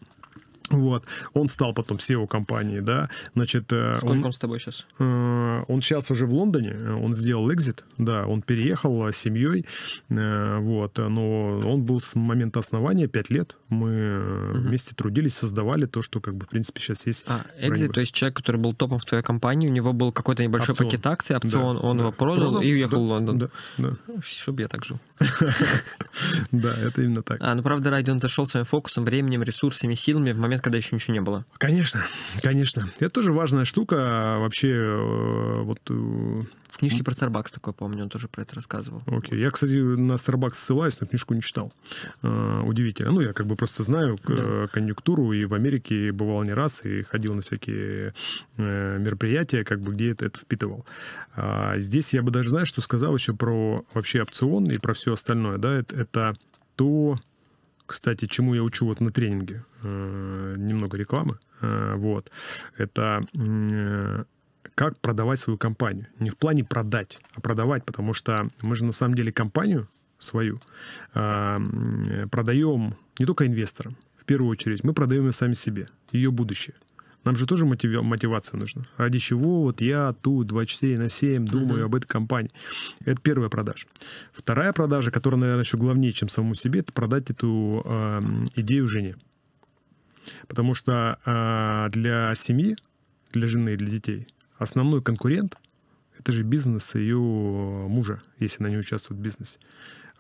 Вот. Он стал потом SEO компании, да. Значит, э, Сколько он, он с тобой сейчас? Э, он сейчас уже в Лондоне, он сделал экзит, да, он переехал э, с семьей, вот, но он был с момента основания 5 лет, мы угу. вместе трудились, создавали то, что, как бы, в принципе, сейчас есть. А, экзит, то есть человек, который был топом в твоей компании, у него был какой-то небольшой опцион. пакет акций, опцион, да, он да. его продал, продал и уехал да, в Лондон. Да, да. Чтобы я так жил. Да, это именно так. А, ну, правда, Райден зашел своим фокусом, временем, ресурсами, силами в момент, лет, когда еще ничего не было. Конечно, конечно. Это тоже важная штука. А, вообще, э, вот... Э, в книжке про Starbucks такое помню, он тоже про это рассказывал. Окей. Okay. Я, кстати, на Starbucks ссылаюсь, но книжку не читал. А, удивительно. Ну, я как бы просто знаю да. Э, конъюнктуру, и в Америке бывал не раз, и ходил на всякие мероприятия, как бы где это, это впитывал. А, здесь я бы даже, знаешь, что сказал еще про вообще опцион и про все остальное, да, это, это то кстати, чему я учу вот на тренинге, э, немного рекламы, э, вот, это как продавать свою компанию. Не в плане продать, а продавать, потому что мы же на самом деле компанию свою э, продаем не только инвесторам, в первую очередь, мы продаем ее сами себе, ее будущее – нам же тоже мотив... мотивация нужна. Ради чего вот я тут 24 на 7 думаю mm-hmm. об этой компании. Это первая продажа. Вторая продажа, которая, наверное, еще главнее, чем самому себе, это продать эту э, идею жене. Потому что э, для семьи, для жены и для детей основной конкурент это же бизнес ее мужа, если она не участвует в бизнесе.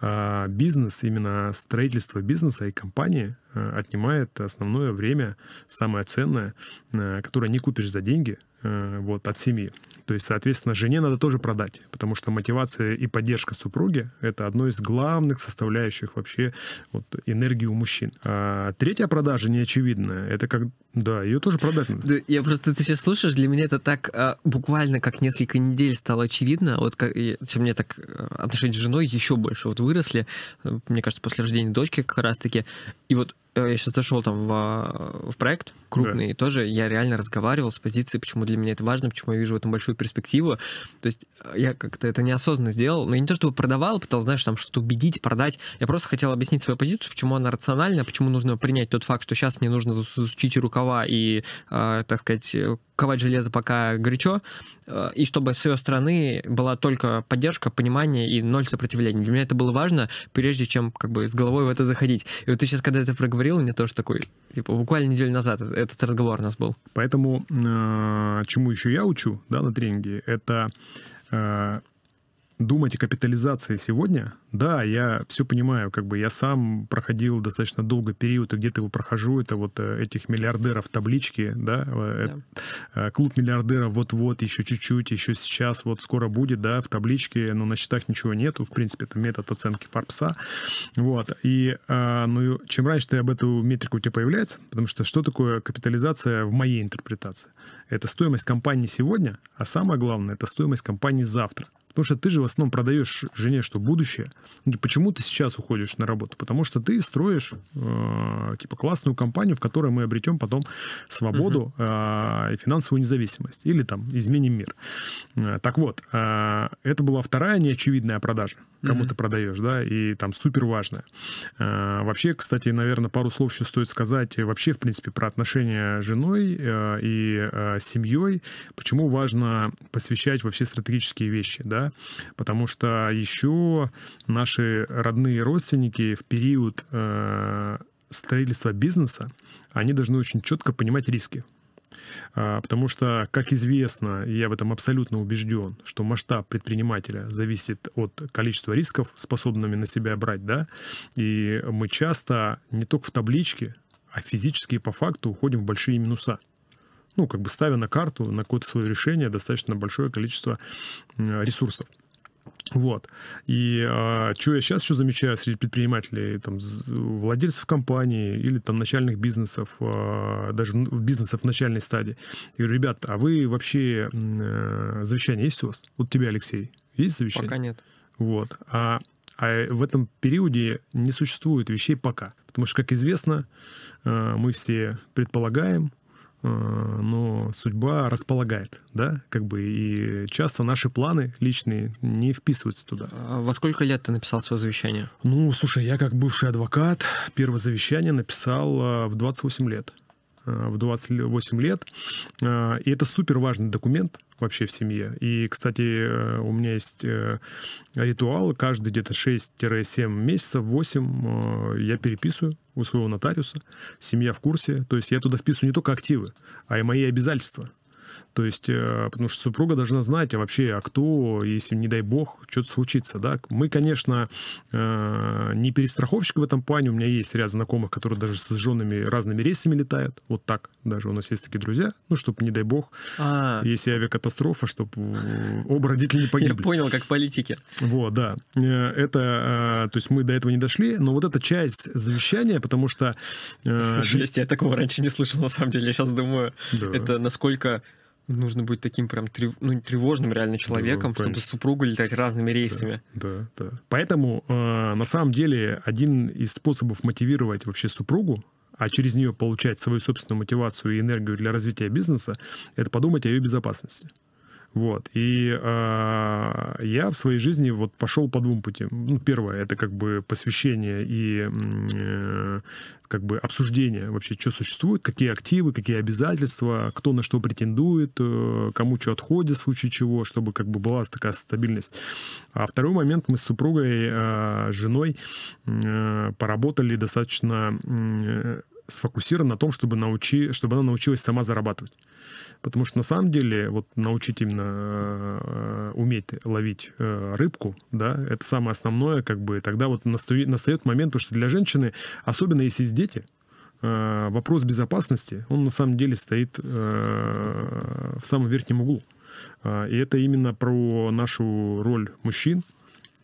А, бизнес, именно строительство бизнеса и компании а, отнимает основное время, самое ценное, а, которое не купишь за деньги, Э, вот, от семьи. То есть, соответственно, жене надо тоже продать, потому что мотивация и поддержка супруги – это одно из главных составляющих вообще вот, энергии у мужчин. А третья продажа неочевидная – это как да, ее тоже продать надо. я просто, ты сейчас слушаешь, для меня это так а, буквально как несколько недель стало очевидно, вот как, чем мне так э, отношения с женой еще больше вот выросли, э, мне кажется, после рождения дочки как раз-таки, и вот Э, я сейчас зашел там в, а, в проект крупный, да. тоже я реально разговаривал с позиции, почему для меня это важно, почему я вижу в этом большую перспективу. То есть э, я как-то это неосознанно сделал, но я не то чтобы продавал, пытался, знаешь, там что-то убедить, продать. Я просто хотел объяснить свою позицию, почему она рациональна, почему нужно принять тот факт, что сейчас мне нужно засучить рукава и, э, так сказать, э, ковать железо пока горячо, э, и чтобы с ее стороны была только поддержка, понимание и ноль сопротивления. Для меня это было важно, прежде чем как бы с головой в это заходить. И вот ты сейчас, когда это проговорил, мне тоже такой, типа, буквально неделю назад этот разговор у нас был. Поэтому, э, чему еще я учу, да, на тренинге, это э, думать о капитализации сегодня, да, я все понимаю, как бы я сам проходил достаточно долго период, и где-то его прохожу, это вот э, этих миллиардеров таблички, да, э, э, да. клуб миллиардеров вот-вот, еще чуть-чуть, еще сейчас, вот скоро будет, да, в табличке, но на счетах ничего нету, в принципе, это метод оценки Фарпса, вот, и, а, ну, чем раньше ты об эту метрику у тебя появляется, потому что что такое капитализация в моей интерпретации? Это стоимость компании сегодня, а самое главное, это стоимость компании завтра. Потому что ты же в основном продаешь жене, что будущее, почему ты сейчас уходишь на работу? Потому что ты строишь э, типа классную компанию, в которой мы обретем потом свободу э, и финансовую независимость или там изменим мир. Э, так вот, э, это была вторая неочевидная продажа кому mm-hmm. ты продаешь, да, и там супер важное. А, вообще, кстати, наверное, пару слов еще стоит сказать э, вообще, в принципе, про отношения с женой э, и э, семьей, почему важно посвящать вообще стратегические вещи, да, потому что еще наши родные родственники в период э, строительства бизнеса, они должны очень четко понимать риски. А, потому что, как известно, я в этом абсолютно убежден, что масштаб предпринимателя зависит от количества рисков, способными на себя брать, да, и мы часто не только в табличке, а физически по факту уходим в большие минуса ну, как бы ставя на карту, на какое-то свое решение достаточно большое количество ресурсов. Вот. И а, что я сейчас еще замечаю среди предпринимателей, там, владельцев компаний или там начальных бизнесов, а, даже бизнесов в начальной стадии. Я говорю, ребят, а вы вообще а, завещание есть у вас? Вот тебе, Алексей, есть завещание? Пока нет. Вот. А, а в этом периоде не существует вещей пока. Потому что, как известно, а, мы все предполагаем, Э, но судьба располагает, да, как бы, и часто наши планы личные не вписываются туда. А во сколько лет ты написал свое завещание? Ну, слушай, я как бывший адвокат первое завещание написал э, в 28 лет. Э, в 28 лет. Э, и это супер важный документ вообще в семье. И, кстати, э, у меня есть ритуал. Каждый где-то 6-7 месяцев, 8 я переписываю у своего нотариуса. Семья в курсе. То есть я туда вписываю не только активы, а и мои обязательства. То есть, э, потому что супруга должна знать, а вообще, а кто, если, не дай бог, что-то случится, да. Мы, конечно, э, не перестраховщик в этом плане. У меня есть ряд знакомых, которые даже с женами разными рейсами летают. Вот так даже у нас есть такие друзья. Ну, чтобы, не дай бог, А-а-а. если авиакатастрофа, чтобы э, оба родителя не погибли. Я понял, как политики. Вот, да. Это, то есть мы до этого не дошли, но вот эта часть завещания, потому что... Жесть, я такого раньше не слышал, на самом деле. Я сейчас думаю, да. это насколько нужно быть таким прям трев... ну, тревожным реально человеком, да, чтобы с супругой летать разными рейсами. Да, да. да. Поэтому э, на самом деле один из способов мотивировать вообще супругу, а через нее получать свою собственную мотивацию и энергию для развития бизнеса, это подумать о ее безопасности. Вот. И э, я в своей жизни вот пошел по двум путям. Ну, первое, это как бы посвящение и э, как бы обсуждение вообще, что существует, какие активы, какие обязательства, кто на что претендует, э, кому что отходит в случае чего, чтобы как бы была такая стабильность. А второй момент, мы с супругой, э, женой э, поработали достаточно... Э, сфокусирована на том, чтобы, научи, чтобы она научилась сама зарабатывать. Потому что на самом деле вот научить именно э, уметь ловить э, рыбку, да, это самое основное, как бы тогда вот настает, настает момент, потому что для женщины, особенно если есть дети, э, вопрос безопасности, он на самом деле стоит в самом верхнем углу. И это именно про нашу роль мужчин,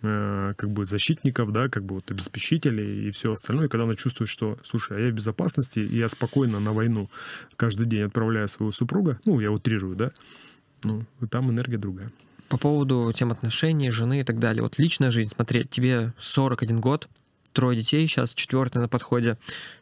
Э, как бы защитников, да, как бы вот обеспечителей и все остальное. И когда она чувствует, что, слушай, а я в безопасности, и я спокойно на войну каждый день отправляю своего супруга, ну, я утрирую, да, ну, там энергия другая. По поводу тем отношений, жены и так далее. Вот личная жизнь, смотри, тебе 41 год, трое детей, сейчас четвертый на подходе.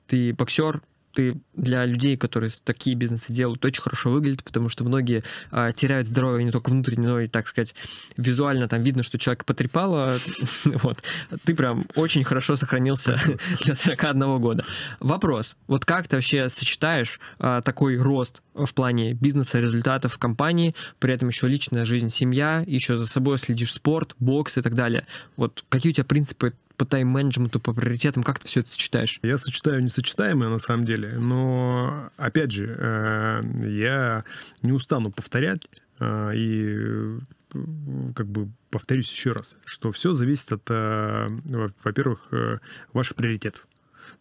Ты боксер, ты для людей, которые такие бизнесы делают, очень хорошо выглядит, потому что многие а, теряют здоровье не только внутренне, но и, так сказать, визуально там видно, что человек потрепало. Вот. Ты прям очень хорошо сохранился для 41 года. Вопрос. Вот как ты вообще сочетаешь а, такой рост в плане бизнеса, результатов в компании, при этом еще личная жизнь, семья, еще за собой следишь спорт, бокс и так далее. Вот какие у тебя принципы по тайм-менеджменту, по приоритетам? Как ты все это сочетаешь? Я сочетаю несочетаемое, на самом деле. Но, опять же, э, я не устану повторять э, и э, как бы повторюсь еще раз, что все зависит от, во-первых, ваших приоритетов.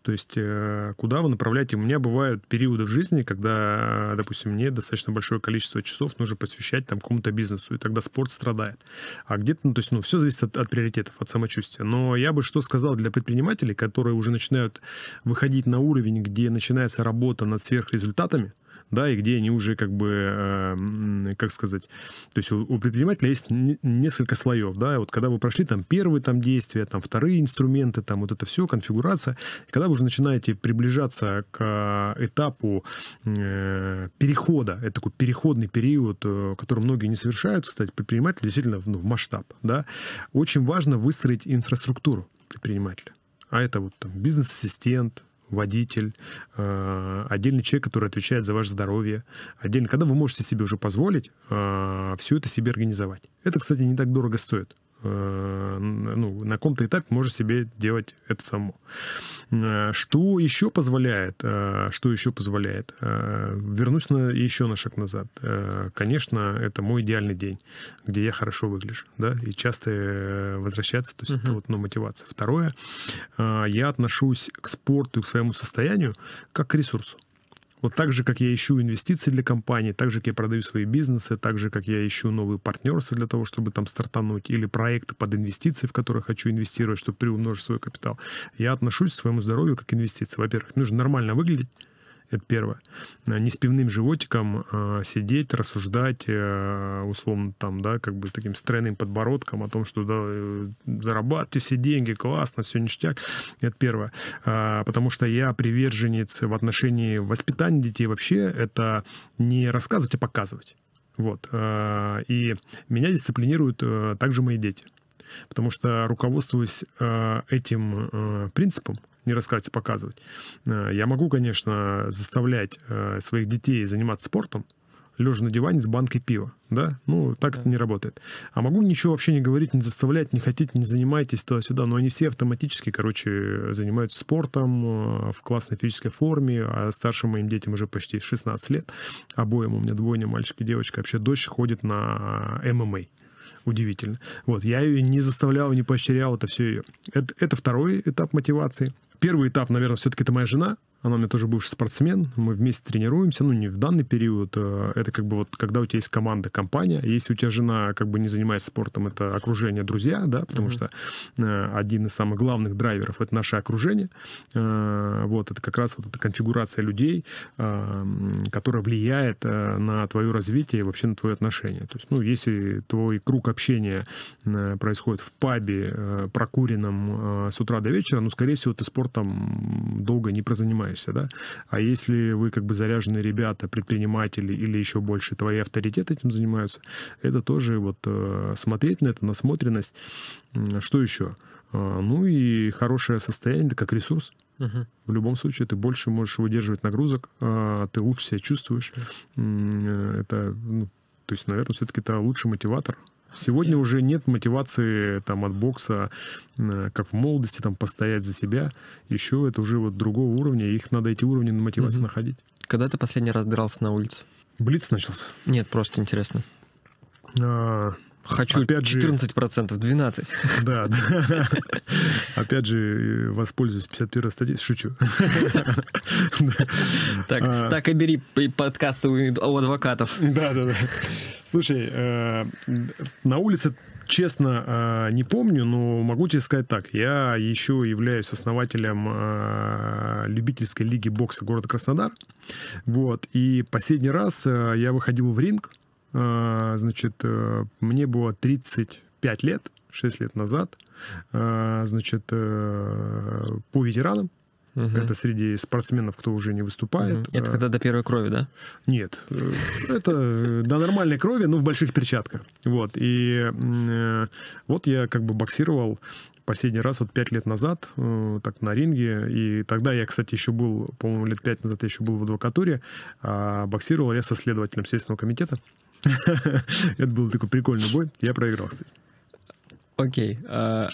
То есть э, куда вы направляете? У меня бывают периоды в жизни, когда, э, допустим, мне достаточно большое количество часов нужно посвящать там какому-то бизнесу, и тогда спорт страдает. А где-то, ну, то есть, ну, все зависит от, от приоритетов, от самочувствия. Но я бы что сказал для предпринимателей, которые уже начинают выходить на уровень, где начинается работа над сверхрезультатами, да, и где они уже как бы, э, как сказать, то есть у, у предпринимателя есть несколько слоев, да, и вот когда вы прошли там первые там действия, там вторые инструменты, там вот это все, конфигурация, когда вы уже начинаете приближаться к э, этапу э, перехода, это такой переходный период, который многие не совершают, кстати, предприниматели действительно ну, в масштаб, да, очень важно выстроить инфраструктуру предпринимателя. А это вот там бизнес-ассистент, водитель, э, отдельный человек, который отвечает за ваше здоровье, отдельно, когда вы можете себе уже позволить э, все это себе организовать. Это, кстати, не так дорого стоит э, на каком то этапе можешь себе делать это само. Э, что еще позволяет? Э, что еще позволяет? Э, вернусь на, еще на шаг назад. Конечно, это мой идеальный день, где я хорошо выгляжу, да, и часто возвращаться, то есть угу. это вот, ну, мотивация. Второе, я отношусь к спорту и к своему состоянию как к ресурсу. Вот так же, как я ищу инвестиции для компании, так же, как я продаю свои бизнесы, так же, как я ищу новые партнерства для того, чтобы там стартануть, или проекты под инвестиции, в которые хочу инвестировать, чтобы приумножить свой капитал, я отношусь к своему здоровью как к инвестиции. Во-первых, нужно нормально выглядеть, это первое. Э, не с пивным животиком а сидеть, рассуждать, э, условно, там, да, как бы таким стройным подбородком о том, что да, зарабатывайте все деньги, классно, все ништяк. Это первое. А, потому что я приверженец в отношении воспитания детей вообще, это не рассказывать, а показывать. Вот. И меня дисциплинируют также мои дети. Потому что руководствуясь этим принципом, не рассказывать, а показывать. Э, я могу, конечно, заставлять э, своих детей заниматься спортом, лежа на диване с банкой пива, да? Ну, так да. это не работает. А могу ничего вообще не говорить, не заставлять, не хотеть, не занимайтесь туда-сюда, но они все автоматически, короче, занимаются спортом э, в классной физической форме, а старшим моим детям уже почти 16 лет, обоим, у меня двойня, мальчик и девочка, вообще дочь ходит на ММА удивительно. Вот, я ее не заставлял, не поощрял, это все ее. Это, это второй этап мотивации первый этап, наверное, все-таки это моя жена, а Она у меня тоже бывший спортсмен. Мы вместе тренируемся, ну, не в данный период. А это как бы вот, когда у тебя есть команда, компания. Если у тебя жена как бы не занимается спортом, это окружение, друзья, да, потому mm-hmm. что э, один из самых главных драйверов — это наше окружение. Э, вот, это как раз вот эта конфигурация людей, э, которая влияет на твое развитие и вообще на твои отношения. То есть, ну, если твой круг общения происходит в пабе, прокуренном с утра до вечера, ну, скорее всего, ты спортом долго не прозанимаешься занимаешься, да. А если вы как бы заряженные ребята, предприниматели или еще больше твои авторитеты этим занимаются, это тоже вот э, смотреть на это, насмотренность. Что еще? А, ну и хорошее состояние, это как ресурс. Угу. В любом случае, ты больше можешь выдерживать нагрузок, а, ты лучше себя чувствуешь. Э, это, ну, то есть, наверное, все-таки это лучший мотиватор Сегодня уже нет мотивации там от бокса, э, как в молодости, там постоять за себя. Еще это уже вот другого уровня. Их надо эти уровни на мотивации угу. находить. Когда ты последний раз дрался на улице? Блиц начался. Нет, просто интересно. А, Хочу Опять 14%, же, 12%. Да, да. Опять же, э, воспользуюсь 51 статьей. Шучу. Так а. и бери подкасты у адвокатов. Да, да, да. Слушай, э, на улице честно э, не помню, но могу тебе сказать так. Я еще являюсь основателем любительской лиги бокса города Краснодар. Вот. И последний раз я выходил в ринг а, значит, э, мне было 35 лет, 6 лет назад, а, значит, э, по ветеранам, Угу. Это среди спортсменов, кто уже не выступает. Угу. Это а, когда до первой крови, да? Нет. Э, это до нормальной крови, но в больших перчатках. Вот. И вот я как бы боксировал последний раз вот пять лет назад, так на ринге, и тогда я, кстати, еще был, по-моему, лет пять назад я еще был в адвокатуре, а боксировал я со следователем Следственного комитета. Это был такой прикольный бой. Я проиграл, кстати. Окей. А.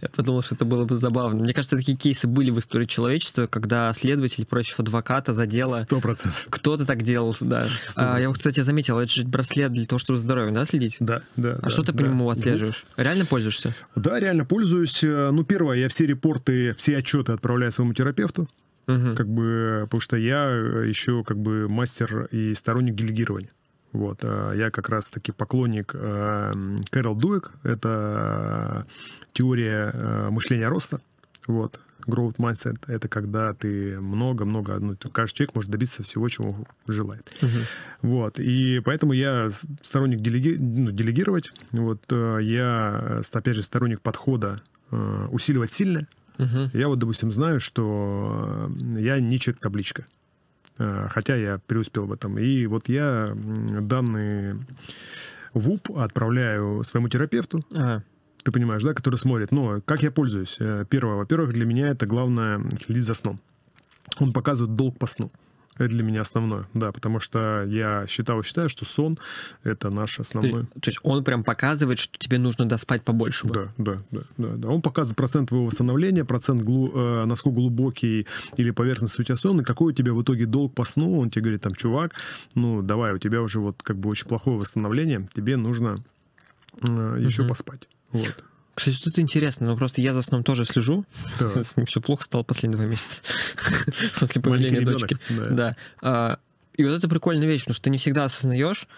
Я подумал, что это было бы забавно. Мне кажется, такие кейсы были в истории человечества, когда следователь против адвоката за Сто процентов. Кто-то так делал, да. 100%. А, я кстати, заметил, это же браслет для того, чтобы здоровье, да, следить? Да, да. А да, что ты да. по нему отслеживаешь? Да. Реально пользуешься? Да, реально пользуюсь. Э, ну, первое, я все репорты, все отчеты отправляю своему терапевту. Угу. Как бы, потому что я э, еще как бы мастер и сторонник делегирования. Вот, э, я как раз-таки поклонник э, Кэрол Дуэк, это теория мышления роста, вот, growth mindset — это когда ты много-много, ну, каждый человек может добиться всего, чего желает. Угу. Вот, и поэтому я сторонник делеги... ну, делегировать, вот, я, опять же, сторонник подхода усиливать сильно, Угу. Я вот, допустим, знаю, что э, я не чек-табличка. Э, хотя я преуспел в этом. И вот я данные ВУП отправляю своему терапевту. Ага ты понимаешь, да, который смотрит. Но как я пользуюсь? Э, первое, во-первых, для меня это главное следить за сном. Он показывает долг по сну. Это для меня основное, да, потому что я считал и считаю, что сон — это наш основной. То, то есть он прям показывает, что тебе нужно доспать побольше. Да, да, да, да, да. Он показывает процент твоего восстановления, процент, глу, э, насколько глубокий или поверхностный у тебя сон, и какой у тебя в итоге долг по сну. Он тебе говорит, там, чувак, ну, давай, у тебя уже вот как бы очень плохое восстановление, тебе нужно э, еще угу. поспать. Вот. Кстати, это интересно, но ну, просто я за сном тоже слежу. Да. С ним все плохо стало последние два месяца. После появления дочки. Да. А, и вот это прикольная вещь, потому что ты не всегда осознаешь,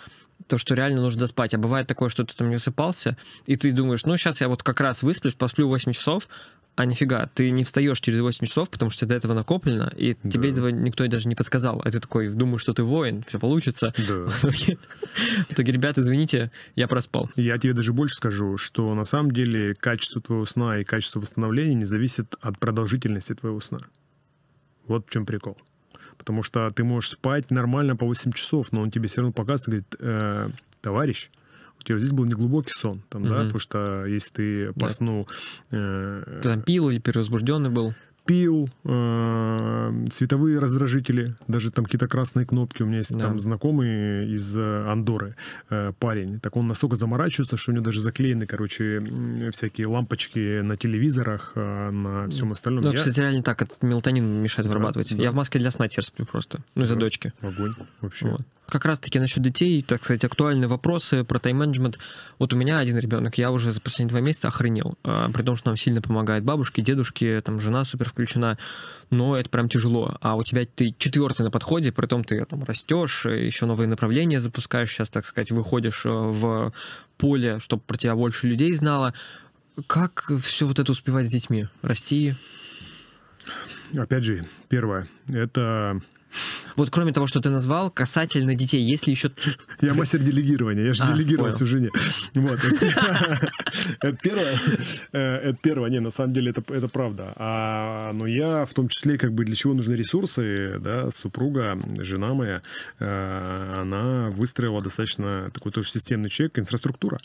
то, что реально нужно спать. А бывает такое, что ты там не высыпался, и ты думаешь, ну, сейчас я вот как раз высплюсь, посплю 8 часов, а нифига, ты не встаешь через 8 часов, потому что до этого накоплено, и да. тебе этого никто даже не подсказал. А ты такой, думаю, что ты воин, все получится. Да. В итоге, ребят, извините, я проспал. Я тебе даже больше скажу, что на самом деле качество твоего сна и качество восстановления не зависит от продолжительности твоего сна. Вот в чем прикол. Потому что ты можешь спать нормально по 8 часов, но он тебе все равно показывает, говорит, э, товарищ, все-таки здесь был неглубокий сон, там, угу. да, потому что если ты по да. сну... Э, там пил или перевозбужденный был? пил, э, световые раздражители, даже там какие-то красные кнопки. У меня есть да. там знакомый из э, Андоры э, парень. Так он настолько заморачивается, что у него даже заклеены, короче, всякие лампочки на телевизорах, э, на всем остальном. Ну, Я... кстати, реально так, этот мелатонин мешает вырабатывать. Да. Я в маске для сна теперь сплю просто. Ну, из-за да. дочки. Огонь вообще. Вот. Как раз-таки насчет детей, так сказать, актуальные вопросы про тайм-менеджмент. Вот у меня один ребенок, я уже за последние два месяца охренел. При том, что нам сильно помогают бабушки, дедушки, там жена супер включена, но это прям тяжело. А у тебя ты четвертый на подходе, при том ты там растешь, еще новые направления запускаешь, сейчас, так сказать, выходишь э, в поле, чтобы про тебя больше людей знало. Как все вот это успевать с детьми? Расти? Опять же, первое, это вот кроме того, что ты назвал, касательно детей, есть ли еще... Я мастер делегирования, я же а, делегировал всю жене. Вот. Это первое. Э, это первое. Не, на самом деле это, это правда. А, но я в том числе, как бы, для чего нужны ресурсы, да, супруга, жена моя, э, она выстроила достаточно такой тоже системный человек, инфраструктура.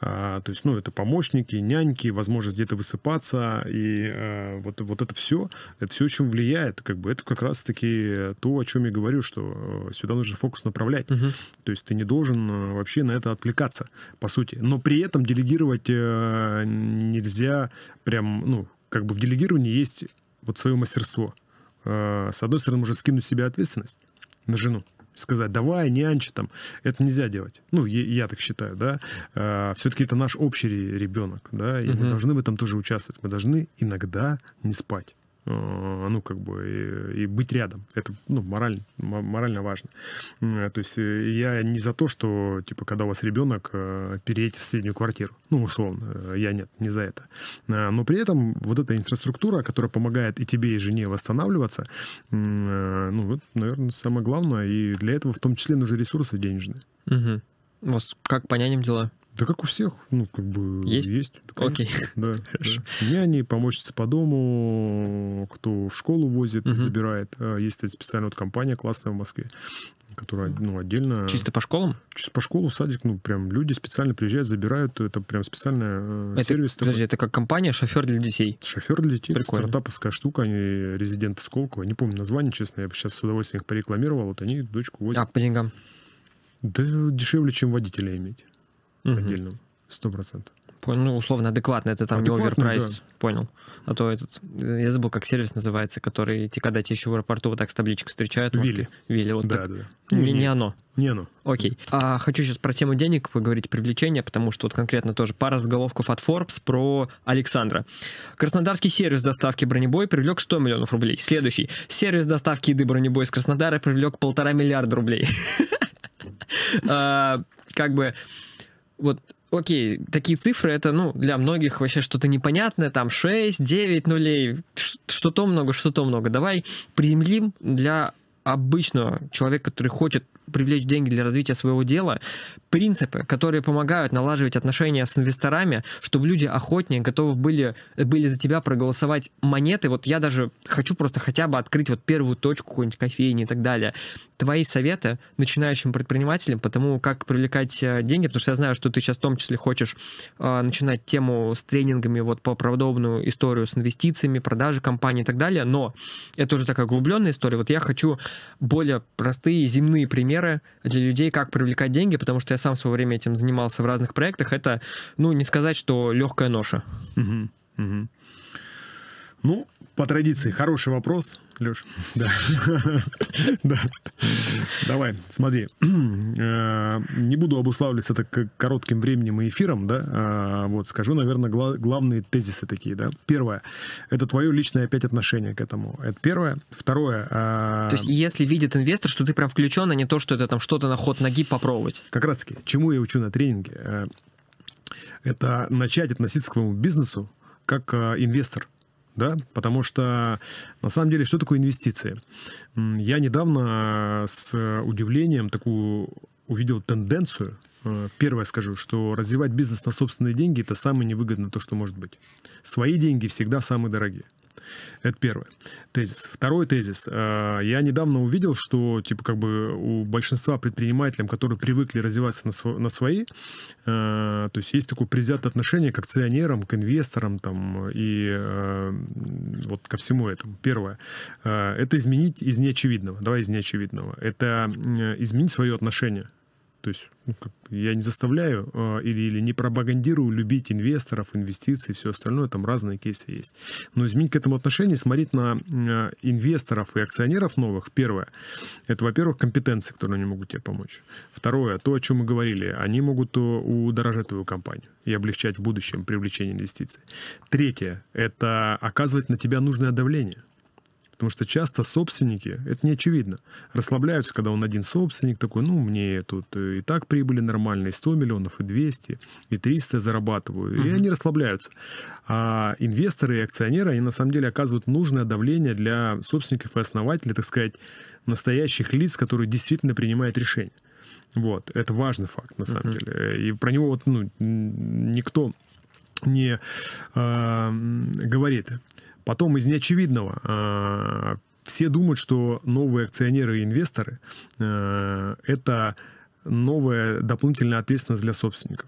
А, то есть, ну, это помощники, няньки, возможность где-то высыпаться, и э, вот, вот это все, это все, очень влияет, как бы, это как раз-таки то, то, о чем я говорю, что э, сюда нужно фокус направлять. Угу. То есть ты не должен э, вообще на это отвлекаться, по сути. Но при этом делегировать э, нельзя прям, ну, как бы в делегировании есть вот свое мастерство. С одной стороны, можно скинуть себе ответственность на жену, сказать, давай, нянчи там. Это нельзя делать. Ну, я, я так считаю, да. А, все-таки это наш общий ребенок, да, и угу. мы должны в этом тоже участвовать. Мы должны иногда не спать. Э, ну, как бы, и, и быть рядом. Это, ну, мораль, морально важно. Э, то есть э, я не за то, что, типа, когда у вас ребенок, переедете в соседнюю квартиру. Ну, условно, я нет, не за это. Но при этом вот эта инфраструктура, которая помогает и тебе, и жене восстанавливаться, ну, вот, наверное, самое главное. И для этого в том числе нужны ресурсы денежные. Угу. У вас как по няням дела? Да как у всех, ну, как бы есть. есть да, Окей. Да, Хорошо. Да. Няни, помощницы по дому, кто в школу возит, угу. забирает. А, есть кстати, специальная вот компания классная в Москве, которая, ну, отдельно... Чисто по школам? Чисто по школу, садик, ну, прям люди специально приезжают, забирают, это прям специальный э, это, сервис. Подожди, это как компания «Шофер для детей»? «Шофер для детей», Прикольно. стартаповская штука, они резиденты Сколково, не помню название, честно, я бы сейчас с удовольствием их порекламировал, вот они дочку возят. А, по деньгам? Да дешевле, чем водителя иметь угу. отдельным, сто процентов. Понял, ну, условно, адекватно, это там адекватно, не оверпрайс, да. понял. А то этот, я забыл, как сервис называется, который, те, когда тебя еще в аэропорту вот так с табличек встречают. Вилли. Вилли, вот да, так. Да. Не, не, не оно. Не оно. Окей. А хочу сейчас про тему денег поговорить, привлечения, потому что вот конкретно тоже пара заголовков от Forbes про Александра. Краснодарский сервис доставки бронебой привлек 100 миллионов рублей. Следующий. Сервис доставки еды бронебой из Краснодара привлек полтора миллиарда рублей. А, как бы вот окей, такие цифры, это, ну, для многих вообще что-то непонятное, там 6, 9 нулей, что то много, что то много. Давай приемлем для обычного человека, который хочет привлечь деньги для развития своего дела, принципы, которые помогают налаживать отношения с инвесторами, чтобы люди охотнее готовы были, были за тебя проголосовать монеты. Вот я даже хочу просто хотя бы открыть вот первую точку какой-нибудь кофейни и так далее. Твои советы начинающим предпринимателям по тому, как привлекать э, деньги, потому что я знаю, что ты сейчас в том числе хочешь э, начинать тему с тренингами вот по подобную историю с инвестициями, продажи компании и так далее, но это уже такая углубленная история. Вот я хочу более простые земные примеры примеры для людей, как привлекать деньги, потому что я сам в свое время этим занимался в разных проектах. Это, ну, не сказать, что легкая ноша. Угу, угу. Ну, по традиции, хороший вопрос. Леш, да. да. Давай, смотри. Э, не буду обуславливаться так коротким временем и эфиром, да. Э, вот, скажу, наверное, гла- главные тезисы такие, да. Первое. Это твое личное опять отношение к этому. Это первое. Второе. Э, то есть, если видит инвестор, что ты прям включен, а не то, что это там что-то на ход ноги попробовать. Как раз таки, чему я учу на тренинге? Это начать относиться к своему бизнесу как инвестор да, потому что на самом деле что такое инвестиции? Я недавно э, с удивлением такую увидел тенденцию. Э, первое скажу, что развивать бизнес на собственные деньги – это самое невыгодное то, что может быть. Свои деньги всегда самые дорогие. Это первое. Тезис. Второй тезис. Э, я недавно увидел, что типа как бы у большинства предпринимателей, которые привыкли развиваться на, св- на свои, э, то есть есть такое предвзятое отношение к акционерам, к инвесторам там и э, вот ко всему этому. Первое. это изменить из неочевидного. Давай из неочевидного. Это изменить свое отношение то есть ну, как, я не заставляю э, или, или не пропагандирую любить инвесторов, инвестиции, все остальное, там разные кейсы есть. Но изменить к этому отношение, смотреть на э, инвесторов и акционеров новых, первое, это, во-первых, компетенции, которые они могут тебе помочь. Второе, то, о чем мы говорили, они могут э, удорожать твою компанию и облегчать в будущем привлечение инвестиций. Третье, это оказывать на тебя нужное давление. Потому что часто собственники, это не очевидно, расслабляются, когда он один собственник такой, ну, мне тут э, и так прибыли нормальные, 100 миллионов, и 200, и 300 я зарабатываю. Угу. И они расслабляются. А инвесторы и акционеры, они на самом деле оказывают нужное давление для собственников и основателей, так сказать, настоящих лиц, которые действительно принимают решения. Вот, это важный факт, на самом угу. деле. И про него вот, ну, никто не э, говорит. Потом из неочевидного. А, все думают, что новые акционеры и инвесторы а, – это новая дополнительная ответственность для собственников.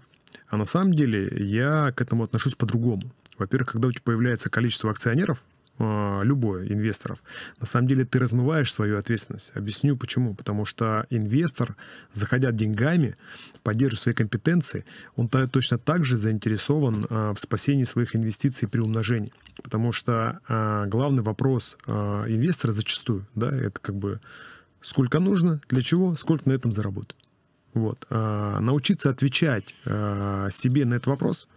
А на самом деле я к этому отношусь по-другому. Во-первых, когда у тебя появляется количество акционеров – а, любой инвесторов, на самом деле ты размываешь свою ответственность. Объясню почему. Потому что инвестор, заходя деньгами, поддерживая свои компетенции, он точно так же заинтересован а, в спасении своих инвестиций при умножении. Потому что а, главный вопрос инвестора зачастую, да, это как бы сколько нужно, для чего, сколько на этом заработать. Вот. Научиться отвечать себе на этот вопрос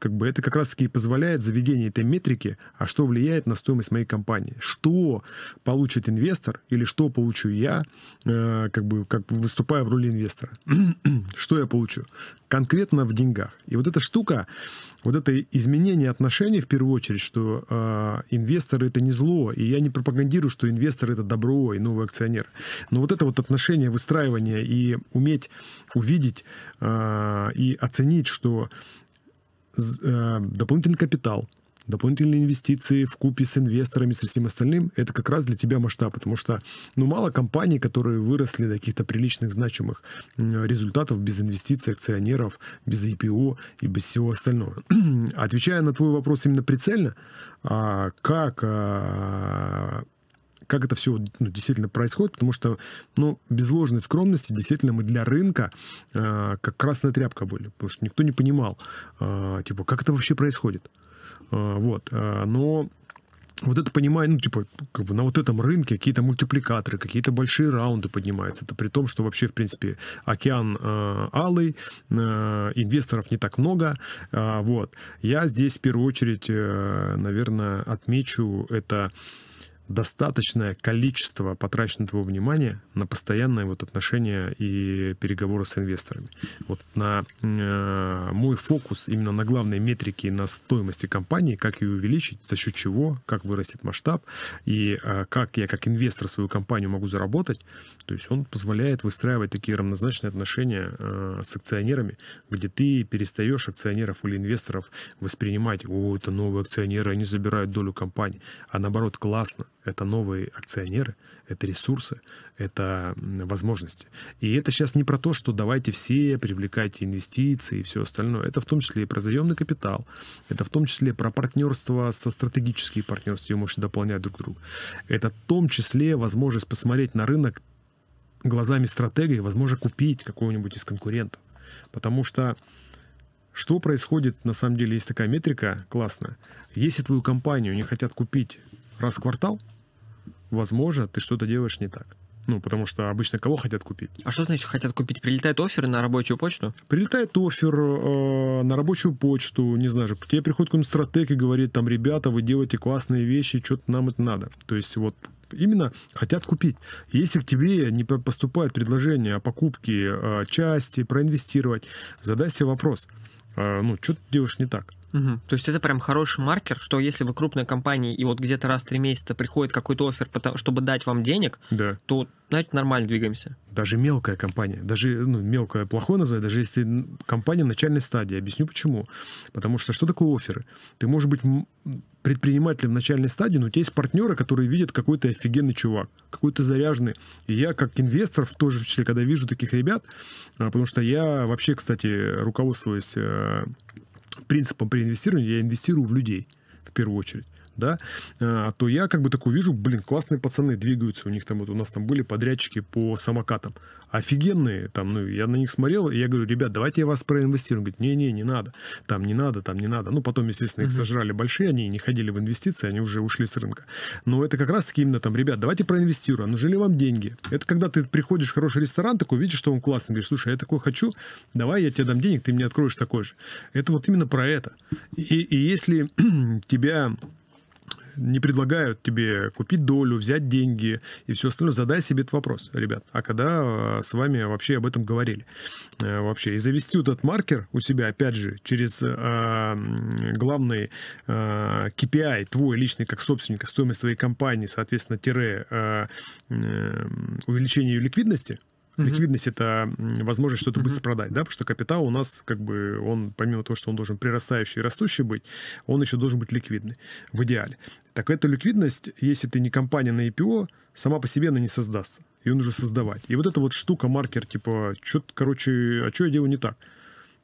как бы это как раз-таки и позволяет заведение этой метрики, а что влияет на стоимость моей компании, что получит инвестор или что получу я, э, как бы как выступая в роли инвестора, что я получу конкретно в деньгах. И вот эта штука, вот это изменение отношений в первую очередь, что э, инвесторы это не зло, и я не пропагандирую, что инвесторы это добро и новый акционер, но вот это вот отношение выстраивания и уметь увидеть э, и оценить, что Э, дополнительный капитал, дополнительные инвестиции в купе с инвесторами, со всем остальным, это как раз для тебя масштаб, потому что, ну, мало компаний, которые выросли до каких-то приличных, значимых результатов без инвестиций акционеров, без IPO и без всего остального. Отвечая на твой вопрос именно прицельно, а как а, как это все ну, действительно происходит, потому что, ну, без ложной скромности, действительно, мы для рынка э, как красная тряпка были, потому что никто не понимал, э, типа, как это вообще происходит. Э, вот, э, но вот это понимание, ну, типа, как бы на вот этом рынке какие-то мультипликаторы, какие-то большие раунды поднимаются. Это при том, что вообще, в принципе, океан э, алый, э, инвесторов не так много. Э, вот. Я здесь в первую очередь, э, наверное, отмечу это достаточное количество потраченного твоего внимания на постоянное вот отношения и переговоры с инвесторами. Вот на э, мой фокус именно на главной метрике, на стоимости компании, как ее увеличить, за счет чего, как вырастет масштаб и э, как я как инвестор свою компанию могу заработать. То есть он позволяет выстраивать такие равнозначные отношения э, с акционерами, где ты перестаешь акционеров или инвесторов воспринимать, о, это новые акционеры, они забирают долю компании, а наоборот классно, это новые акционеры, это ресурсы, это возможности. И это сейчас не про то, что давайте все привлекайте инвестиции и все остальное. Это в том числе и про заемный капитал, это в том числе про партнерство со стратегические партнерства, ее можно дополнять друг друга. Это в том числе возможность посмотреть на рынок глазами стратегии, возможно, купить какого-нибудь из конкурентов. Потому что что происходит, на самом деле, есть такая метрика классная. Если твою компанию не хотят купить раз в квартал, возможно, ты что-то делаешь не так. Ну, потому что обычно кого хотят купить? А что значит хотят купить? Прилетает офер на рабочую почту? Прилетает офер э, на рабочую почту, не знаю, же, тебе приходит какой-нибудь стратег и говорит, там, ребята, вы делаете классные вещи, что-то нам это надо. То есть вот именно хотят купить. Если к тебе не поступает предложение о покупке э, части, проинвестировать, задай себе вопрос, э, ну, что ты делаешь не так? Угу. То есть это прям хороший маркер, что если вы крупная компания и вот где-то раз в три месяца приходит какой-то офер, чтобы дать вам денег, да. то, знаете, нормально двигаемся. Даже мелкая компания, даже ну, мелкая, плохое название, даже если компания начальной стадии. Объясню почему. Потому что что такое оферы? Ты можешь быть предпринимателем в начальной стадии, но у тебя есть партнеры, которые видят какой-то офигенный чувак, какой-то заряженный. И я как инвестор в том же числе, когда вижу таких ребят, а, потому что я вообще, кстати, руководствуюсь э, принципом при инвестировании я инвестирую в людей в первую очередь да, а, то я как бы такой вижу, блин, классные пацаны двигаются, у них там вот у нас там были подрядчики по самокатам, офигенные, там, ну, я на них смотрел, и я говорю, ребят, давайте я вас проинвестирую, он говорит, не-не, не надо, там не надо, там не надо, ну, потом, естественно, их сожрали большие, они не ходили в инвестиции, они уже ушли с рынка, но это как раз-таки именно там, ребят, давайте проинвестируем, а нужны ли вам деньги, это когда ты приходишь в хороший ресторан, такой, видишь, что он классный, говоришь, слушай, я такой хочу, давай я тебе дам денег, ты мне откроешь такой же, это вот именно про это, и, и если тебя не предлагают тебе купить долю, взять деньги и все остальное, задай себе этот вопрос, ребят, а когда а, с вами вообще об этом говорили? Э, вообще, и завести вот этот маркер у себя, опять же, через э, главный KPI э, а твой личный как собственника, стоимость твоей компании, соответственно, тире увеличение ее ликвидности, mm Ликвидность это возможность что-то mm быстро продать, да, потому что капитал у нас, как бы, он, помимо того, что он должен прирастающий и растущий быть, он еще должен быть ликвидный в идеале. Так эта ликвидность, если ты не компания на IPO, сама по себе она не создастся. Ее нужно создавать. И вот эта вот штука, маркер, типа, что короче, а что я делаю не так?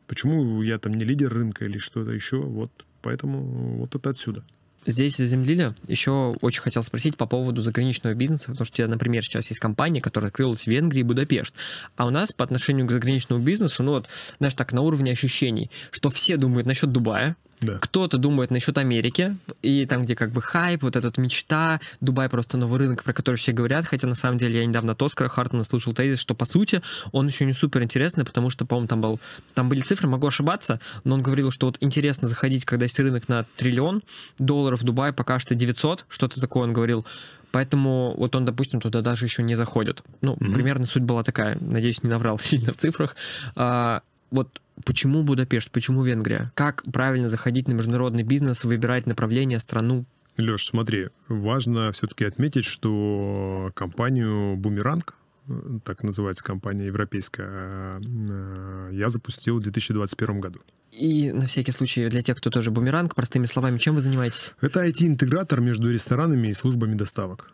Почему я там не лидер рынка или что-то еще? Вот поэтому вот это отсюда здесь заземлили. Еще очень хотел спросить по поводу заграничного бизнеса, потому что у например, сейчас есть компания, которая открылась в Венгрии и Будапешт, а у нас по отношению к заграничному бизнесу, ну вот, знаешь, так, на уровне ощущений, что все думают насчет Дубая, да. Кто-то думает насчет Америки, и там, где как бы хайп, вот этот мечта, Дубай просто новый рынок, про который все говорят, хотя на самом деле я недавно от Оскара Хартона слышал тезис, что по сути он еще не супер интересный, потому что, по-моему, там, был, там были цифры, могу ошибаться, но он говорил, что вот интересно заходить, когда есть рынок на триллион долларов, Дубай пока что 900, что-то такое он говорил, Поэтому вот он, допустим, туда даже еще не заходит. Ну, mm-hmm. примерно суть была такая. Надеюсь, не наврал сильно в цифрах. А, вот почему Будапешт, почему Венгрия? Как правильно заходить на международный бизнес, выбирать направление, страну? Леш, смотри, важно все-таки отметить, что компанию «Бумеранг», так называется компания европейская, э, я запустил в 2021 году. И на всякий случай для тех, кто тоже «Бумеранг», простыми словами, чем вы занимаетесь? Это IT-интегратор между ресторанами и службами доставок.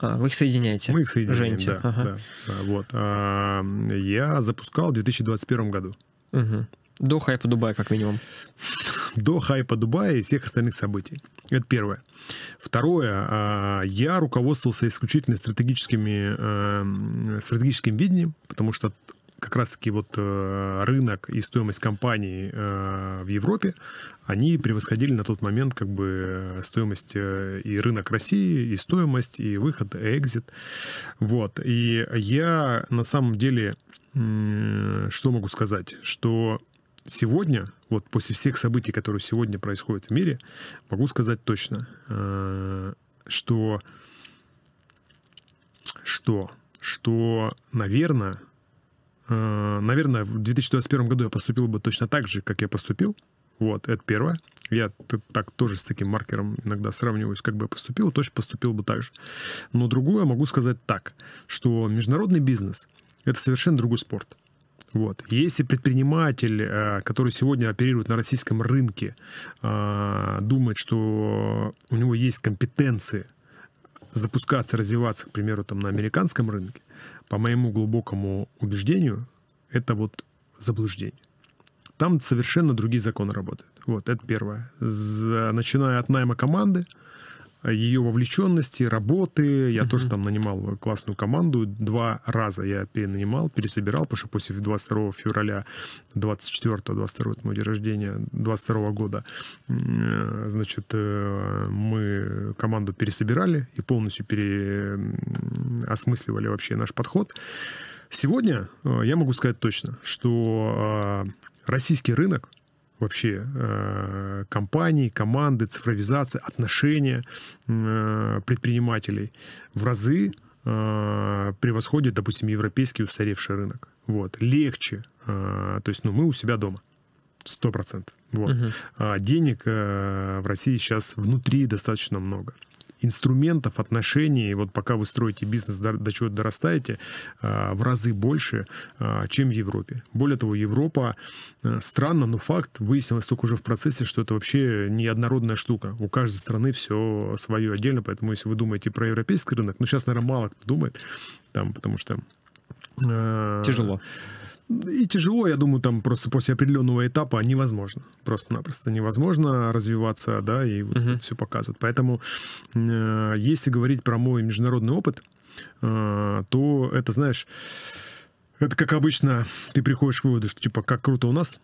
А, вы их соединяете? Мы их соединяем, да, ага. да. Вот. А, я запускал в 2021 году. Угу. До хайпа Дубая, как минимум. До хайпа Дубая и всех остальных событий. Это первое. Второе. А, я руководствовался исключительно стратегическими, эм, стратегическим видением, потому что как раз-таки вот э, рынок и стоимость компании э, в Европе, они превосходили на тот момент как бы э, стоимость и рынок России, и стоимость, и выход, и экзит. Вот. И я на самом деле что могу сказать? Что сегодня, вот после всех событий, которые сегодня происходят в мире, могу сказать точно, э, что, что, что, наверное, э, наверное, в 2021 году я поступил бы точно так же, как я поступил. Вот, это первое. Я так тоже с таким маркером иногда сравниваюсь, как бы я поступил, точно поступил бы так же. Но другое могу сказать так, что международный бизнес — это совершенно другой спорт. Вот. Если предприниматель, э, который сегодня оперирует на российском рынке, э, думает, что у него есть компетенции запускаться, развиваться, к примеру, там, на американском рынке, по моему глубокому убеждению, это вот заблуждение. Там совершенно другие законы работают. Вот, это первое. За, начиная от найма команды, ее вовлеченности, работы. Я угу. тоже там нанимал э, классную команду. Два раза я перенанимал, пересобирал, потому что после 22 февраля 24 22 мой день рождения 22 года, э, значит, э, мы команду пересобирали и полностью переосмысливали вообще наш подход. Сегодня я могу сказать точно, что российский рынок вообще э, компаний, команды, цифровизация, отношения э, предпринимателей в разы э, превосходит, допустим, европейский устаревший рынок. Вот. Легче. Э, то есть, ну, мы у себя дома. Сто процентов. Вот. Угу. А денег э, в России сейчас внутри достаточно много инструментов, отношений, вот пока вы строите бизнес, до, до чего дорастаете, а, в разы больше, а, чем в Европе. Более того, Европа, а, странно, но факт, выяснилось только уже в процессе, что это вообще неоднородная штука. У каждой страны все свое отдельно, поэтому если вы думаете про европейский рынок, ну сейчас, наверное, мало кто думает, там, потому что... Тяжело. Э, и тяжело, я думаю, там просто после определенного этапа невозможно. Просто-напросто невозможно развиваться, да, и вот uh-huh. все показывает. Поэтому, э, если говорить про мой международный опыт, э, то это, знаешь, это, как обычно, ты приходишь к выводу, что, типа, как круто у нас.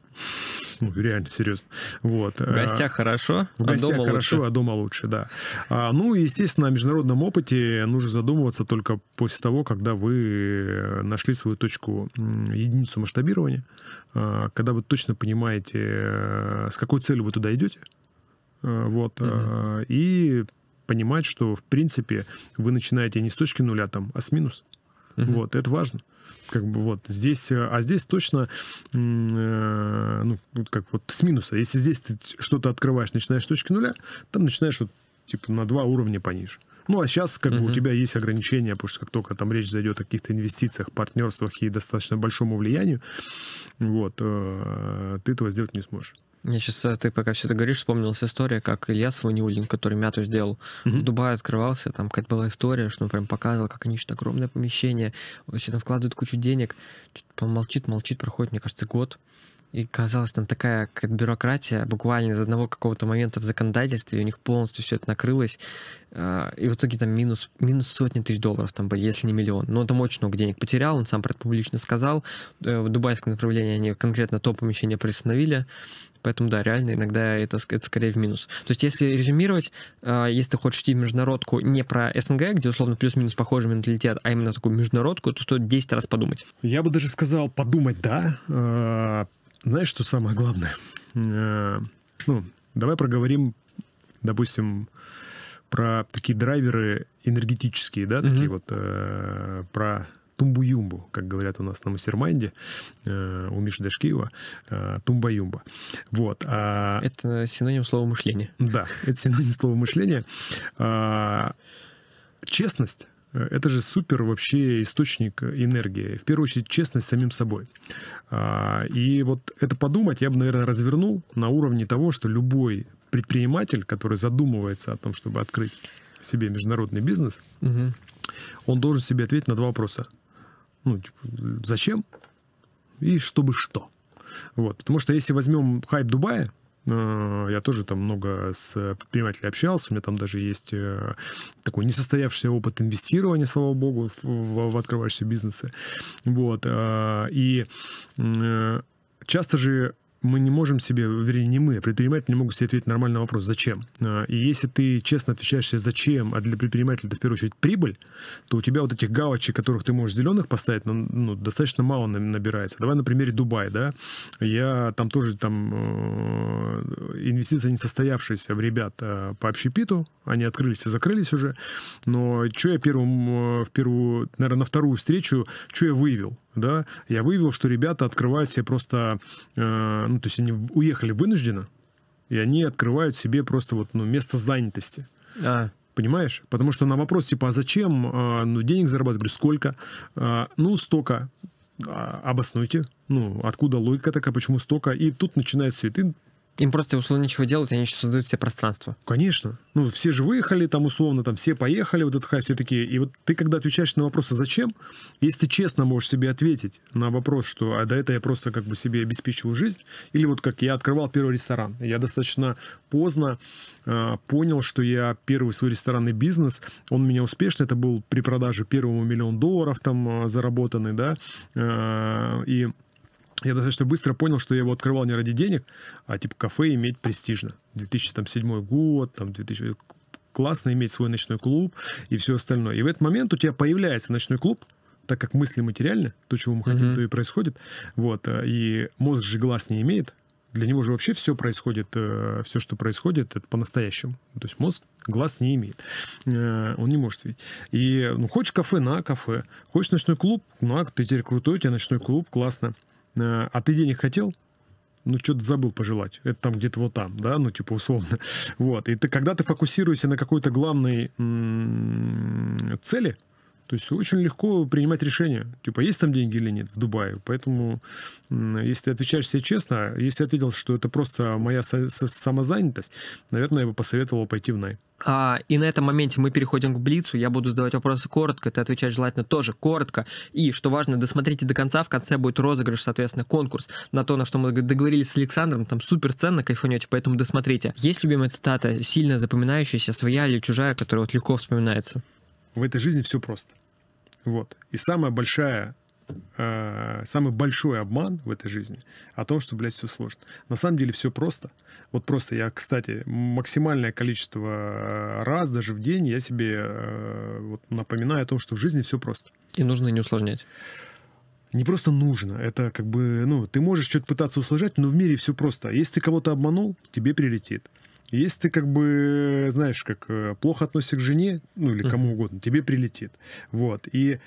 Ну, реально, серьезно. Вот. В э, гостях хорошо, а В гостях а дома хорошо, лучше. а дома лучше, да. А, ну, естественно, о международном опыте нужно задумываться только после того, когда вы э, нашли свою точку, единицу масштабирования, а, когда вы точно понимаете, э, с какой целью вы туда идете, вот, угу. и понимать, что, в принципе, вы начинаете не с точки нуля там, а с минус. Угу. Вот, это важно как бы вот здесь, э, а здесь точно, э, ну, как вот с минуса. Если здесь ты что-то открываешь, начинаешь с точки нуля, там начинаешь вот типа на два уровня пониже. Ну, а сейчас как uh-huh. бы у тебя есть ограничения, потому что как только там речь зайдет о каких-то инвестициях, партнерствах и достаточно большому влиянию, вот, э, ты этого сделать не сможешь. Я сейчас, э, ты пока все это говоришь, вспомнилась история, как Илья Сванюлин, который мяту сделал, mm-hmm. в Дубае открывался, там какая-то была история, что он прям показывал, как они что-то огромное помещение, вообще там вкладывают кучу денег, молчит, молчит, проходит, мне кажется, год, и казалось, там такая как бюрократия, буквально из одного какого-то момента в законодательстве, у них полностью все это накрылось. А, и в итоге там минус, минус сотни тысяч долларов там были, если не миллион. Но там очень много денег потерял, он сам про это публично сказал. Э, в дубайском направлении они конкретно то помещение приостановили. Поэтому да, реально иногда это, это скорее в минус. То есть если резюмировать, а, если ты хочешь идти в международку не про СНГ, где условно плюс-минус похожий менталитет, а именно такую международку, то стоит 10 раз подумать. Я бы даже сказал подумать, да а, знаешь, что самое главное? Э, ну, давай проговорим, допустим, про такие драйверы энергетические, да, такие вот э, про тумбу-юмбу, как говорят у нас на мастермайнде э, у Миши Дашкиева, тумба-юмба. Вот. А... Это синоним слова мышления. Да, это синоним слова мышления. А, честность Э, это же супер вообще источник э, энергии. В первую очередь честность самим собой. А, и вот это подумать я бы, наверное, развернул на уровне того, что любой предприниматель, который задумывается о том, чтобы открыть себе международный бизнес, угу. он должен себе ответить на два вопроса. Ну, типа, зачем и чтобы что. Вот. Потому что если возьмем хайп Дубая, а, я тоже там много с э, предпринимателями общался, у меня там даже есть э, такой несостоявшийся опыт инвестирования, слава богу, в, в открывающиеся бизнесы. Вот. А, и э, часто же мы не можем себе, вернее, не мы, а предприниматели не могут себе ответить нормально на вопрос «Зачем?». А, и если ты честно отвечаешь себе «Зачем?», а для предпринимателя это, в первую очередь, прибыль, то у тебя вот этих галочек, которых ты можешь зеленых поставить, ну, ну, достаточно мало набирается. Давай на примере Дубай, да? Я там тоже там э, инвестиции не состоявшиеся в ребят а, по общепиту, они открылись и закрылись уже, но что я первым, э, в первую, наверное, на вторую встречу, что я выявил? да, я выявил, что ребята открывают себе просто, э, ну, то есть они уехали вынужденно, и они открывают себе просто вот, ну, место занятости. А. Понимаешь? Потому что на вопрос, типа, а зачем, э, ну, денег зарабатывать? Говорю, сколько? Э, ну, столько. А, обоснуйте. Ну, откуда логика такая, почему столько? И тут начинается все. И ты им просто условно ничего делать, они еще создают себе пространство. Конечно. Ну, все же выехали там условно, там все поехали, вот этот хайп, все такие. И вот ты, когда отвечаешь на вопросы «зачем?», если ты честно можешь себе ответить на вопрос, что «а до этого я просто как бы себе обеспечиваю жизнь», или вот как я открывал первый ресторан. Я достаточно поздно э, понял, что я первый свой ресторанный бизнес, он у меня успешный, это был при продаже первого миллион долларов там а, заработанный, да, э, и я достаточно быстро понял, что я его открывал не ради денег, а типа кафе иметь престижно. 2007 год, там 2000... классно иметь свой ночной клуб и все остальное. И в этот момент у тебя появляется ночной клуб, так как мысли материальны, то, чего мы хотим, mm-hmm. то и происходит. Вот, э, и мозг же глаз не имеет, для него же вообще все происходит, э, все, что происходит, это по-настоящему. Ну, то есть мозг глаз не имеет. Э, он не может видеть. И ну, хочешь кафе, на кафе. Хочешь ночной клуб, на, ты теперь крутой, у тебя ночной клуб, классно. Э, а ты денег хотел? ну, что-то забыл пожелать. Это там где-то вот там, да, ну, типа, условно. Вот. И ты, когда ты фокусируешься на какой-то главной м -м, цели, то есть очень легко принимать решение, типа, есть там деньги или нет в Дубае. Поэтому, если ты отвечаешь себе честно, если ответил, что это просто моя самозанятость, наверное, я бы посоветовал пойти в Най. А, и на этом моменте мы переходим к Блицу. Я буду задавать вопросы коротко, ты отвечаешь желательно тоже коротко. И, что важно, досмотрите до конца, в конце будет розыгрыш, соответственно, конкурс на то, на что мы договорились с Александром, там супер ценно кайфанете, поэтому досмотрите. Есть любимая цитата, сильно запоминающаяся, своя или чужая, которая вот легко вспоминается? В этой жизни все просто. Вот. И самая большая э, самый большой обман в этой жизни о том, что, блядь, все сложно. На самом деле все просто. Вот просто я, кстати, максимальное количество э, раз даже в день я себе э, вот, напоминаю о том, что в жизни все просто. И нужно не усложнять. Не просто нужно, это как бы, ну, ты можешь что-то пытаться усложнять, но в мире все просто. А если ты кого-то обманул, тебе прилетит если ты как бы, э, знаешь, как э, плохо относишься к жене, ну или кому угодно, тебе прилетит. Вот. И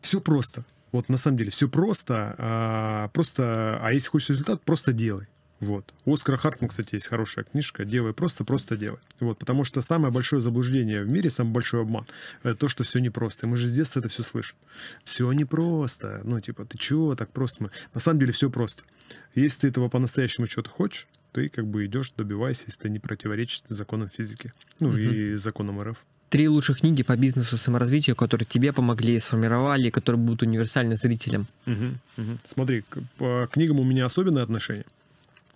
все просто. Вот на самом деле все просто. А, просто, а если хочешь результат, просто делай. Вот. У Оскара Хартмана, кстати, есть хорошая книжка «Делай просто, просто делай». Вот, потому что самое большое заблуждение в мире, самый большой обман — это то, что все непросто. И мы же с детства это все слышим. Все непросто. Ну, типа, ты чего так просто? Мы... На самом деле все просто. Если ты этого по-настоящему чего то хочешь, ты как бы идешь, добивайся, если ты не противоречит законам физики, ну угу. и законам РФ. Три лучших книги по бизнесу и саморазвитию, которые тебе помогли, сформировали, которые будут универсальны зрителям. Угу, угу. Смотри, по книгам у меня особенное отношение.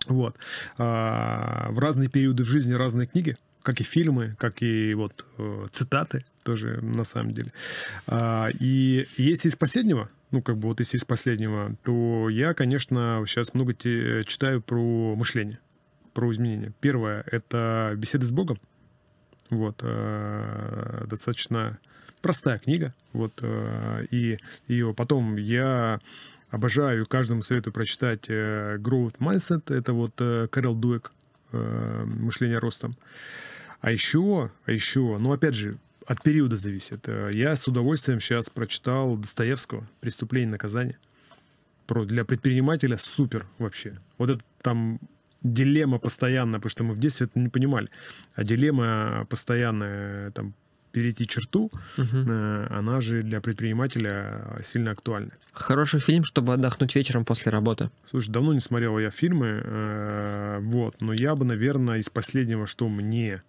Вот. А, в разные периоды в жизни разные книги, как и фильмы, как и вот э, цитаты тоже на самом деле. А, и если из последнего, ну, как бы вот если из последнего, то я, конечно, сейчас много читаю про мышление про изменения. Первое — это «Беседы с Богом». Вот, э, достаточно простая книга. Вот, э, и ее потом я обожаю, каждому советую прочитать э, «Growth Mindset». Это вот э, Кэрол Дуэк э, «Мышление ростом». А еще, а еще, ну, опять же, от периода зависит. Э, я с удовольствием сейчас прочитал Достоевского «Преступление и наказание». Про, для предпринимателя супер вообще. Вот это там дилемма постоянная, потому что мы в детстве это не понимали, а дилемма постоянная там перейти черту, угу. она же для предпринимателя сильно актуальна. Хороший фильм, чтобы отдохнуть вечером после работы. Слушай, давно не смотрел я фильмы, э, вот, но я бы, наверное, из последнего, что мне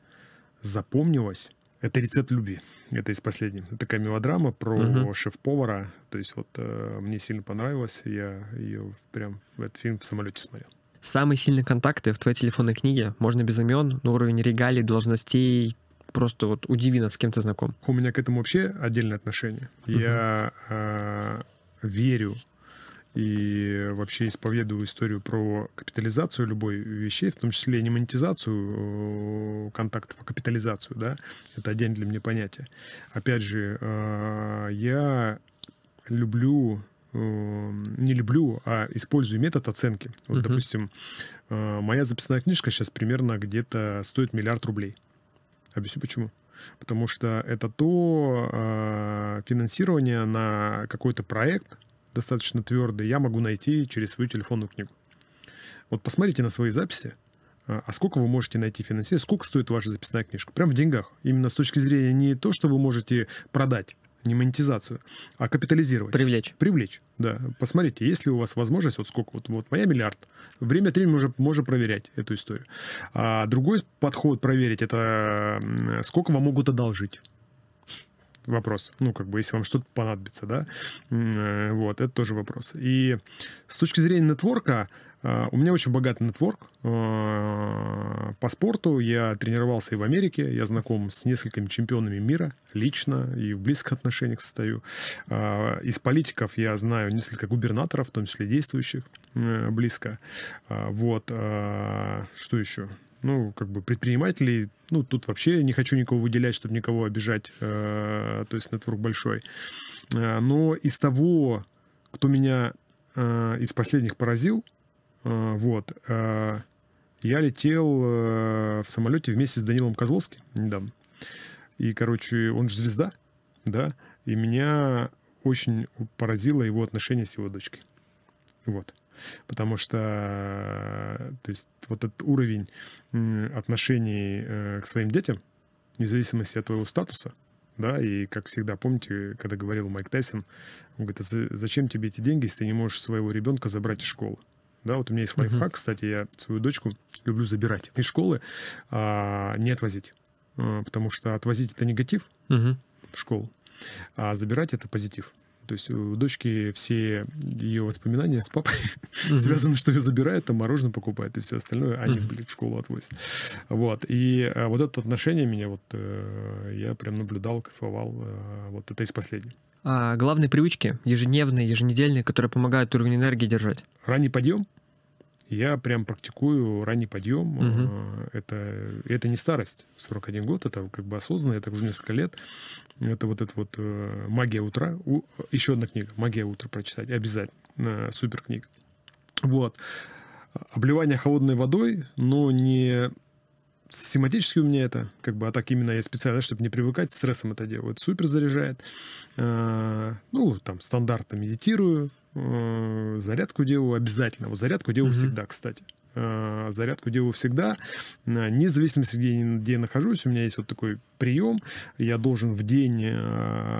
запомнилось, это рецепт любви. Это из последних. Это такая мелодрама про угу. шеф-повара. То есть вот э, мне сильно понравилось. Я ее прям этот фильм в самолете смотрел. Самые сильные контакты в твоей телефонной книге можно без имен, но уровень регалий, должностей, просто вот удиви нас, с кем ты знаком. У меня к этому вообще отдельное отношение. Угу. Я э, верю и вообще исповедую историю про капитализацию любой вещей, в том числе не монетизацию контактов, а капитализацию, да, это отдельное для меня понятие. Опять же, а, я люблю Эм, не люблю, а использую метод оценки. Вот, угу. допустим, э, моя записная книжка сейчас примерно где-то стоит миллиард рублей. Объясню почему. Потому что это то э, финансирование на какой-то проект достаточно твердый, я могу найти через свою телефонную книгу. Вот посмотрите на свои записи, э, а сколько вы можете найти финансирование, сколько стоит ваша записная книжка, прям в деньгах. Именно с точки зрения не то, что вы можете продать, не монетизацию, а капитализировать. Привлечь. Привлечь, да. Посмотрите, есть ли у вас возможность, вот сколько, вот, вот моя миллиард, время от уже можно, можно проверять эту историю. А другой подход проверить, это сколько вам могут одолжить вопрос. Ну, как бы, если вам что-то понадобится, да. Э, вот, это тоже вопрос. И с точки зрения нетворка, а, у меня очень богатый нетворк а, по спорту. Я тренировался и в Америке. Я знаком с несколькими чемпионами мира лично и в близких отношениях стою. А, из политиков я знаю несколько губернаторов, в том числе действующих, э, близко. Вот. Что еще? ну, как бы предпринимателей, ну, тут вообще не хочу никого выделять, чтобы никого обижать, э, то есть нетворк большой. Но из того, кто меня э, из последних поразил, а, вот. А, я летел а, в самолете вместе с Данилом Козловским недавно. И, короче, он же звезда, да, и меня очень поразило его отношение с его дочкой. Вот. Потому что, то есть, вот этот уровень отношений э, к своим детям, вне зависимости от твоего статуса, да, и, как всегда, помните, когда говорил Майк Тайсон, он говорит, а зачем тебе эти деньги, если ты не можешь своего ребенка забрать из школы? Да, вот у меня есть лайфхак, uh-huh. кстати, я свою дочку люблю забирать из школы, а не отвозить. А, потому что отвозить это негатив uh-huh. в школу, а забирать это позитив. То есть у дочки все ее воспоминания с папой mm-hmm. связаны, что ее забирают, там мороженое покупают и все остальное, они, mm-hmm. блин, в школу отвозят. Вот. И а, вот это отношение меня вот э, я прям наблюдал, кайфовал. Э, вот это из последнего а, главные привычки ежедневные, еженедельные, которые помогают уровень энергии держать? Ранний подъем. Я прям практикую ранний подъем. Угу. Это, это не старость. 41 год, это как бы осознанно, это уже несколько лет. Это вот эта вот э, «Магия утра». Еще одна книга «Магия утра» прочитать обязательно. Э, супер книга. Вот. Обливание холодной водой, но не систематически у меня это, как бы, а так именно я специально, чтобы не привыкать, стрессом это делаю. Это супер заряжает. А, ну, там, стандартно медитирую, Э, зарядку делаю обязательно. Вот зарядку делаю угу. всегда, кстати. Э, зарядку делаю всегда, э, вне зависимости, где, где я нахожусь. У меня есть вот такой прием. Я должен в день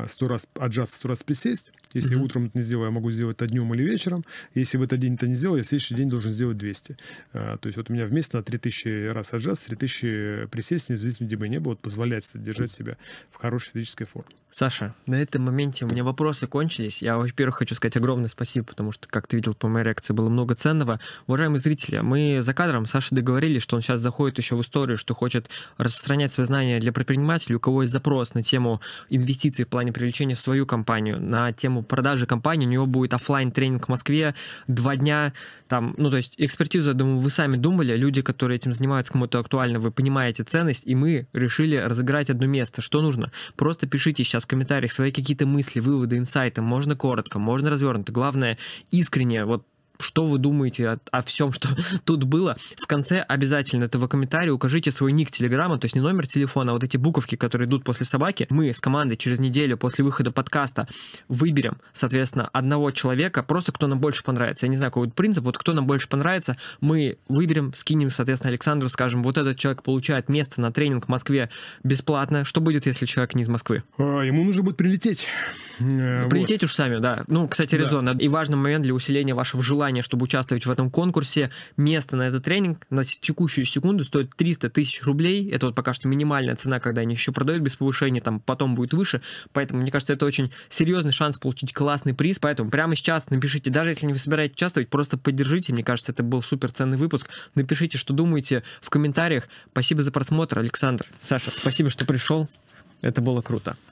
сто раз отжаться, сто раз присесть. Если угу. утром это не сделаю, я могу сделать это днем или вечером. Если в этот день это не сделал, я в следующий день должен сделать 200. То есть вот у меня вместе на 3000 раз отжаться, 3000 присесть, независимо, где бы я не был, вот позволяет держать себя в хорошей физической форме. Саша, на этом моменте у меня вопросы кончились. Я, во-первых, хочу сказать огромное спасибо спасибо, потому что, как ты видел по моей реакции, было много ценного. Уважаемые зрители, мы за кадром Саша договорились, что он сейчас заходит еще в историю, что хочет распространять свои знания для предпринимателей, у кого есть запрос на тему инвестиций в плане привлечения в свою компанию, на тему продажи компании. У него будет офлайн тренинг в Москве, два дня, там, ну, то есть экспертизу, я думаю, вы сами думали, люди, которые этим занимаются, кому-то актуально, вы понимаете ценность, и мы решили разыграть одно место. Что нужно? Просто пишите сейчас в комментариях свои какие-то мысли, выводы, инсайты, можно коротко, можно развернуто. Главное, главное искренне вот что вы думаете о, о всем, что тут было. В конце обязательно этого комментария укажите свой ник Телеграма, то есть не номер телефона, а вот эти буковки, которые идут после собаки. Мы с командой через неделю после выхода подкаста выберем, соответственно, одного человека, просто кто нам больше понравится. Я не знаю, какой принцип, вот кто нам больше понравится, мы выберем, скинем, соответственно, Александру, скажем, вот этот человек получает место на тренинг в Москве бесплатно. Что будет, если человек не из Москвы? А, ему нужно будет прилететь. Э, да, вот. Прилететь уж сами, да. Ну, кстати, резонно. Да. И важный момент для усиления вашего желания желание, чтобы участвовать в этом конкурсе, место на этот тренинг на текущую секунду стоит 300 тысяч рублей. Это вот пока что минимальная цена, когда они еще продают без повышения, там потом будет выше. Поэтому, мне кажется, это очень серьезный шанс получить классный приз. Поэтому прямо сейчас напишите, даже если не вы собираетесь участвовать, просто поддержите. Мне кажется, это был супер ценный выпуск. Напишите, что думаете в комментариях. Спасибо за просмотр, Александр. Саша, спасибо, что пришел. Это было круто.